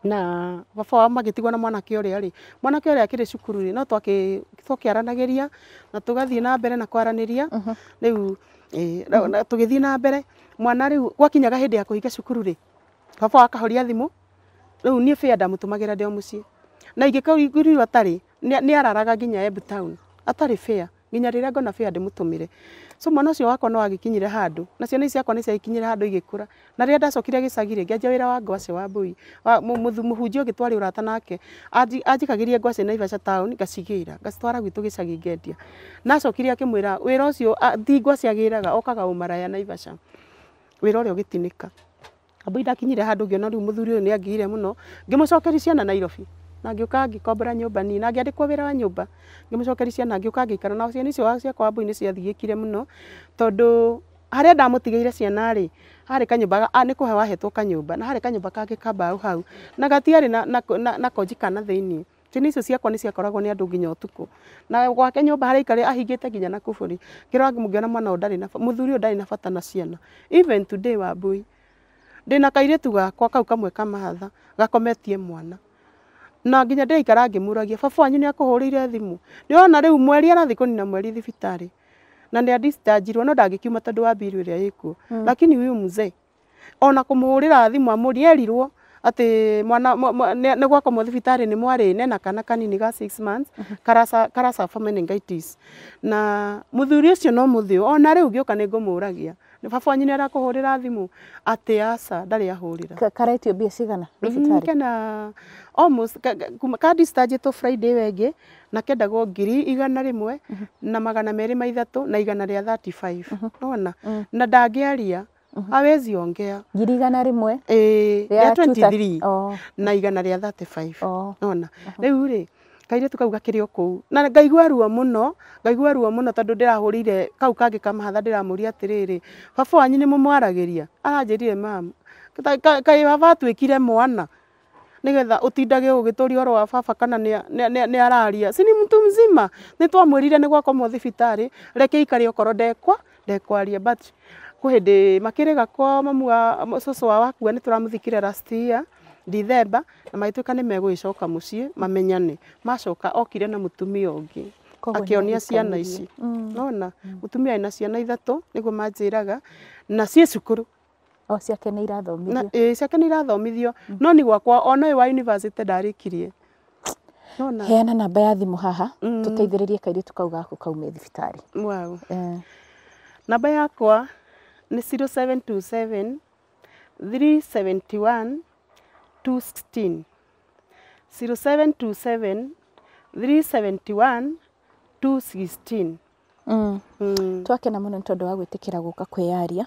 na baba wao magitigwo na mwana uria ri mwanake uria akiri cukuru ri no twaki aranageria na tugathii na mbere na kwaraniria uh-huh. riu tugithii na mbere mwana riu gwakinyaga hindi ya kuhinga cukuru ri baba akahoria thimu riu nie fia ndamutumagira ndio o mucii na ingikaigurirwo atari ni araraga nginya Embu town atari fair nginya rä rä a ngona bä ndä må tå mä re so mwana å cio wakwa no agä re handå na ciana ciakwa nä ciagä re handå igä kå ra na rä a ndacokire gä cagire ngĩanjia wä ra wa ngwacä wa mbå i må hunjia å gä twarä å rata nake anjikagä rie ngwacĩ na ibaca taåni ngacigä ra ngacitwara gwitå gä cagi ngendia nacokire akä mwä ra wä ra å cio thingwa ciagä raga okaga å maraya na ibaca wä ra å rä a å gä tinä ka ambå indakinyire handå ngä ona rä u må thuri å yå nä angä ire må no ngä må cokeri ciana nairobi na ngiuka ngikombora nyumba ni na ngiandikwo wira wa nyumba ngimucokeri ciana ngiuka ngikara na ciana icio ciakwa mbu-inĩ ciathiĩkire muno tondu harĩa ndamũtigĩire ciana ri hari kanyumba a ni kũhe wahetwo kanyumba na harĩ kanyũmba kangĩ kambaũ hau na gatiari na, na, na, na konji kana thĩinĩ ciana icio ciakwa nĩ ciakoragwo nĩ andũ nginya ũtukũ na gwake nyumba hari aikare ahigite nginya na kuburi ngĩrora mũngĩona mwana ũyũ na muthuri ũyũ na bata na ciana even today wa wambui ndĩna kairĩtu gakwa kau kamwe kamatha gakometie mwana na nginya ndiraikara ngimuragia baba wanyu niakuhurire thimu ndirona riu mweri arathi kunina mweri thibitari na ndia dischargirwo no ndangikiuma tondu wa biru iria ikuo hmm. lakini uyu mzee ona kumuhurira thimu amuri erirwo ati mwana ni gwakomwo thibitari ni mwari ne na kana kanini ga 6 months hmm. karasa karasa meningitis na muthuri ucio no muthio ona riu ngiuka ni ngumuragia baba wanyu nä arakå hå rä ra thimå atä aca ndarä ahå rä ra karaitio mbia kena almost kandi citanjä to friday we na na go ngiri igana rä mwe na magana meri ma ithatå na igana rä a ona na ndangä aria awezi ongea ngiri igana rĩmwe ya mm-hmm. 23 na igana rĩa 35 mm-hmm. ona mm. mm-hmm. uh-huh. rĩu rĩ kairitu kau gakiri o kuu na ngaigua ruo muno ngaigua ruo muno tondu ndirahurire kau kangi kamahatha ndiramuri atiriri baba wanyu ni mumwaragiria aranjirire mam kai baba atwikire mwana nigetha utindage ugituria oro wa baba kana ni araria si ni mtu mzima ni twamwirire ni gwakomwo thibitari reke ikari okoro ndekwa ndekwaria but kwä hä ndä makä rä gakwa mamu wa cåcå wa wakua nä tå last year dithemba na magĩtuĩka ni megũgĩcoka mũciĩ mamenyane macoka okire na mũtumia ũngĩ akionia ciana ici mm. nona mm. mũtumia arĩ ciana ithatu nĩguo manjĩraga na ciĩ cukuru o ciake nĩ irathomithio ĩĩ ciake nĩ irathomithio mm. no ni gwakwa ona ũyũ wa university ndarĩkirie heana namba ya thimu haha tũteithĩrĩrie kairĩtu kau gaku kaume thibitari wow. eh. namba yakwa ni 0727 371 twake na mm. mm. twakena må no nä tondå wa gwä tä kä ra gå ka kwä aria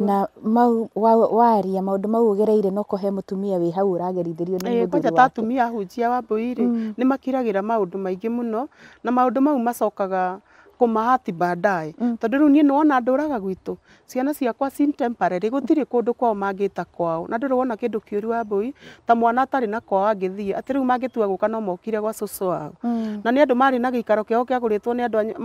na mau, waria maå ndå mau å gereire noko he må tumia wä hau å ragerithärio kwanja ta atumia ahunjia wa mbå mm. irä nä makiragä ra maå ndå maingä må no na maå ndå mau macokaga kũmahati baadaye mm. tondũ rĩu niĩ nĩwona ndũraga gwitũ ciana ciakwa ci temporary gũtirĩ kundu kwao magita kwao na ndũrĩ wona kindu kiuri wa mbũi ta mwana atarĩ na kwao angĩthiĩ atĩ rĩu mangĩtua gũka no mokire gwa cũcũ wao mm. na ni andu mari na gĩikaro kĩao kĩagũrĩtwo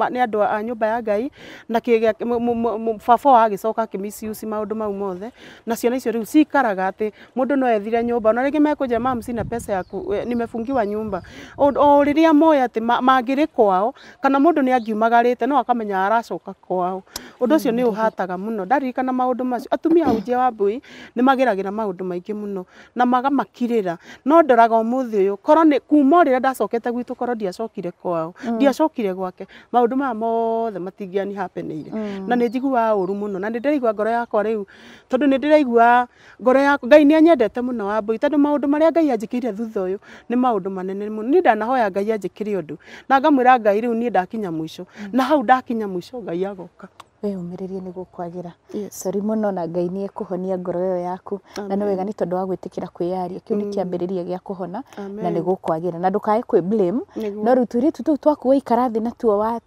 ni andu a nyumba ya Ngai na baba wao agĩcoka akĩmiciuci maundu mau mothe na ciana icio rĩu cikaraga ati mundu no ethire nyumba na ringi mekũnja mam sina pesa yaku eh, nimefungiwa nyumba o riria moya ati mangĩrĩ kwao kana mundu ni angiumaga ararite no akamenya aracoka kwao undu ucio ni uhataga muno ndaririkana maundu macio atumia hau wa mbui ni mageragira maundu maingi muno na magamakirira no ndoraga umuthi uyu koro ni kuma rira ndacokete gwitu korwo ndiacokire kwao mm. ndiacokire gwake maundu maya mothe matingiani hapeniire mm. na ni njiguaga uru muno na ni ndiraigua ngoro yakwa riu tondu ni ndiraigua ngoro yakwa ngai ni anyendete muno wa mbui tondu maundu maria ngai anjikire thutha uyu ni maundu manene muno ni ndanahoya ngai anjikire undu na ngamwira ngai riu ni ndakinya mwico mm na hau ndakinya mwico ngai agoka we umiririe ni gukwagira sori muno na ngai nĩ ĩkũhonia ngoro iyo yaku na ni wega ni tondũ wa gwitikira kwĩyaria kiu ni mm. kiambiriria gĩa kuhona na ni gukwagira na ndukae kwi blame no rĩu tũirĩtu tũu twaku waikara wa natuo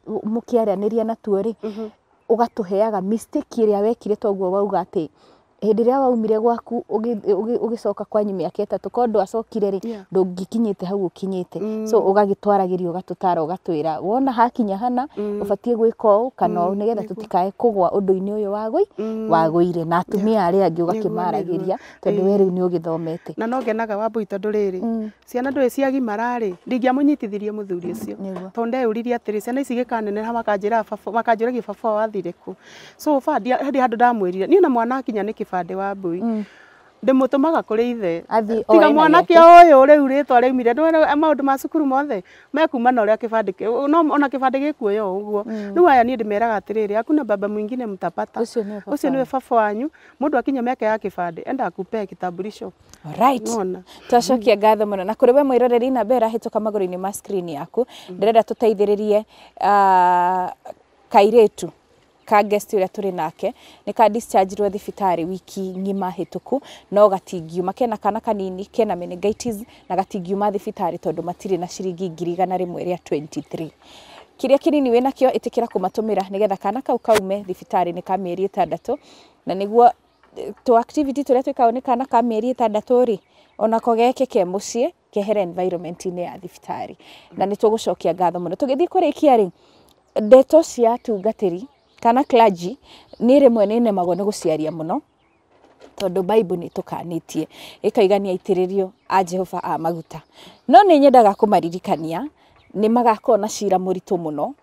na natuo ri ugatuheaga mm-hmm. mistake iria wekire toguo wauga ati hĩndĩ ĩrĩa waumire gwaku ũgĩcoka kwanyu mĩaka ĩtatũ korwo ndwacokire rĩ ndũngĩkinyĩte hau ũkinyĩte mm. so ũgagĩtwaragĩrio ũgatũtara ũgatwĩra wona hakinya hana mm. ũbatiĩ gwĩka ũũ kana ũũ mm. nĩgetha tũtikae kũgwa ũndũ-inĩ ũyũ wagũi wagũire na atumia arĩa angĩ ũgakĩmaragĩria tondũ we eh. rĩu nĩ ũgĩthomete na no ngenaga Wambui tondũ rĩrĩ ciana ndũĩ ciagimara rĩ ndingĩamũnyitithirie mũthuri ũcio tondũ ndeyũririe atĩrĩ ciana ici igĩkaneneha makanjĩragia baba wathire kũ so baba ndarĩ handũ ndamwĩrire niĩ na mwana akinya nĩ gĩbandĩ wa mbui mm. ndimutumaga kuri ithe oh, tiga mwanake ũyũ rĩu rĩtwa rĩaumire maundu ma cukuru mothe mekuma na ũrĩa kĩbandĩ ona kĩbandĩ gĩkuoya uguo mm. rĩu aya niĩ ndĩmeraga atĩrĩrĩ hakuna baba mwingine mtapata ũcio nĩwe baba wanyu mũndũ akinya miaka ya kĩbandĩ enda akupee kitambulisho right twacokia mm. ngatho mũno na kũrĩ we mwĩroreri na ĩyo ĩrahĩtũka magũrũ-inĩ ma screen yaku ndĩrenda tũteithĩrĩrie ah, kairetu ka guest uria turi nake ni ka discharge ro thibitari wiki ng'ima hituku no gatingiuma kena kana kanini kena meningitis na gatingiuma thibitari tondu matiri na shiringi ngiri igana rimwe rĩa 23 kiria kinini wina kio itikira kumatumira nigetha kana kau kaume thibitari ni ka mĩeri na niguo to activity to twĩkaga kaone kana ka mĩeri ĩtandatũ rĩ onako geke ke mũciĩ kehere environment-inĩ ya thibitari na nĩ tũgũcokia ngatho mũno tũgĩthiĩ kiari rĩ ndeto cia atungatĩri kana clergy ni rä ni ne magone nä muno tondu bible ni tukanitie kanä ikaigania itärä a jehova a maguta no ni nyendaga kumaririkania ni nä na cira må muno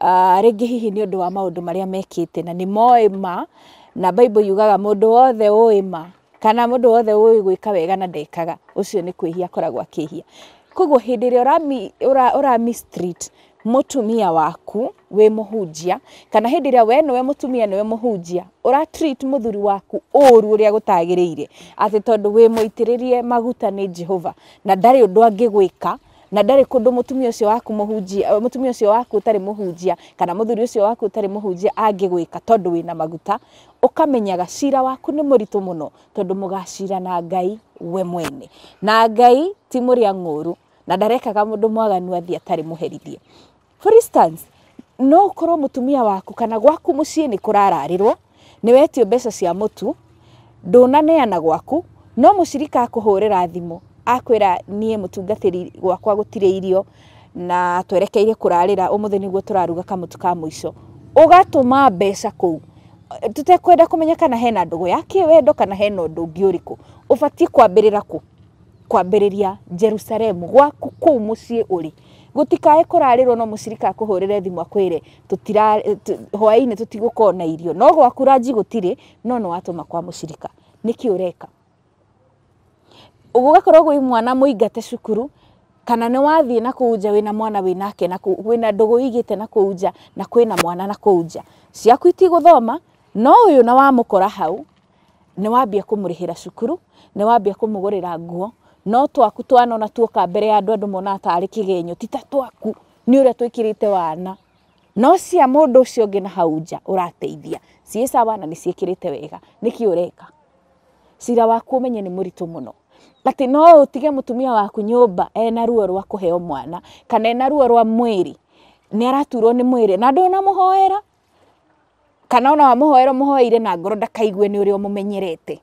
må uh, rä hihi nä å wa maå ndå marä na nä moä na bible yugaga mundu wothe uĩ kana mundu wothe uĩ gwĩka wega na ndekaga ũcio nĩ kwĩhia akoragwo akĩhia koguo hĩndĩ ĩrĩa ũrami, ura, ura mutumia waku wi muhunjia kana hindi ria we niwe mutumia niwe muhunjia ura treat muthuri waku uru uria gutagiriire ati tondu wi muitiririe maguta ni Jehova na ndari undu angigwika na ndarä kundu mutumia ucio waku må mutumia ucio waku å tarä kana muthuri ucio waku å tarä angigwika tondu angä na maguta ukamenyaga cira waku ni må muno tondu mugacira na ngai we mwene na ngai ti må rä na ndarekaga må mwaganu athiä atarä må for instance no korwo mutumia waku kana gwaku mucii ni kurararirwo ni wetio mbeca cia mutu ndunaneana gwaku no mucirika akuhurira thimu akwira nie mutungatiri gwakwa gutire irio na twerekeire kurarira umuthi niguo turaruga kamutu ka muico ugatuma mbeca kuu tutekwenda kumenya kana hena ndugu yake wendo kana hena ndu ungi uriku ubatie kwambirira ku kwambiriria Jerusalemu gwaku kuu mucii uri gutikae kurarirwo no mũcirika kuhurire thimũ akwĩre tutira hwaĩ tutigukona irio no gwaku ranji gũtirĩ no nĩ watũma kwa mũcirika niki ureka ũgũgakorwo wĩ mwana muingate cukuru kana nĩ wathiĩ na kuuja nja wĩna mwana wĩnake wĩna ndũgũ wĩigĩte na kũu nja na kwĩna mwana na kuuja nja ciaku itigũthoma no uyu na wamukora hau nĩ wambia kumurihira cukuru nĩ wambia kumugurira nguo no twaku twana na tuoka mbere ya andu andu monaga tarä kä genyo ti ta twaku nä å rä a twä kä rä te wana no cia må ndå å cio å ngä na hau nja å rateithia ciä cawa na nä ciäkä rä te wega nä kä å reka cira waku å menye nä må ritå må no atä no å tige må tumia waku nyå mba ena ruo rwa kå heo mwana kana ena ruo rwa mwä rä nä araturwo nä mwä rä na ndå na må hoera kana ona wa må hoero må hoeire na ngoro ndakaigue nä å rä a må menyerete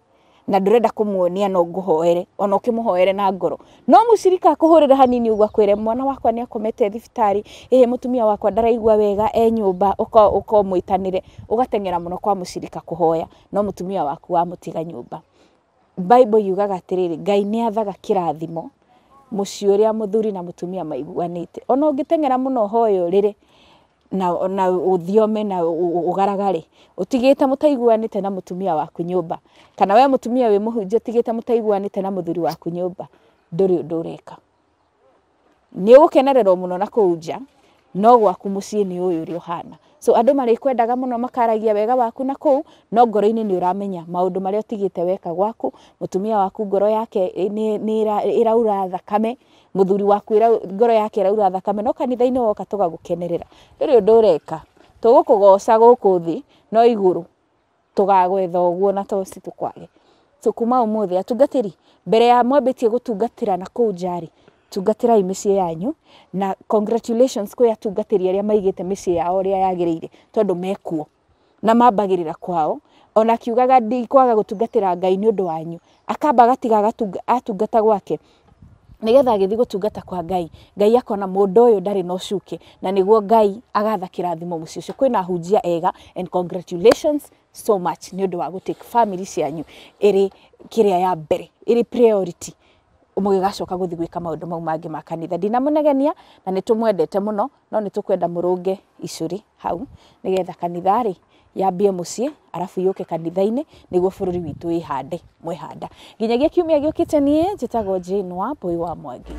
na ndurenda kumuonia no nguhoere ona ukimuhoere na ngoro no mucirika akuhurira hanini ugwa akwire mwana wakwa ni akomete thibitari ehe mutumia wakwa ndaraigua wega e nyumba muitanire ugateng'era muno kwa mucirika kuhoya no mutumia waku mutiga nyumba bible yugaga tiriri ngai ni athaga kirathimo muciĩ ũrĩa mũthuri na mutumia maiguanite ona ungitengera muno hoyo rĩrĩ na na uthiome na ugaragare utigite mutaiguanite na mutumia waku nyumba kana we mutumia wi muhunjia utigite mutaiguanite na muthuri waku nyumba nduri ndureka ni ugukenererwo muno na kuu no gwaku mucii ni uyu uri uhana so andu marikwendaga muno makaragia wega waku na kuu no ngoro-ini ni uramenya maundu maria utigite weka gwaku mutumia waku ngoro yake ni ira, iraura thakame muthuri waku ira ngoro yake iraura thakame no kanitha ino woka tå gukenerera riri undu å ndå ũreka tå no iguru tugagwetha guo na to si tukwage tukuma umuthi atugatiri mbere ya mwambitie gutungatira na kuu njari tungatirai micie yanyu na congratulations kwi atungatiri aria maigite micie yao uria yagiriire tondu mekuo na mambagirira kwao ona kiugaga ndikwaga gutungatira ngai ni undu wanyu akamba gatiga atungata gwake nigetha agithi gutungata kwa ngai ngai akona mundu uyu ndari no cuke na niguo ngai agatha kirathimo mucio cio kwina ahunjia ega and congratulations so much ni undu wa gutake family cianyu iri kiria ya mbere iri priority mugigacoka guthi gwika maundu mau mangi ma kanitha munegenia na nitumwendete muno no nitukwenda murunge icuri hau nigetha kanithari yambie mucii arafu yuke kanithaini niguo bururi witu ihande mwihanda nginyagia kiumia giukite nie njitagwo Jane wa Mbui wa Mwangi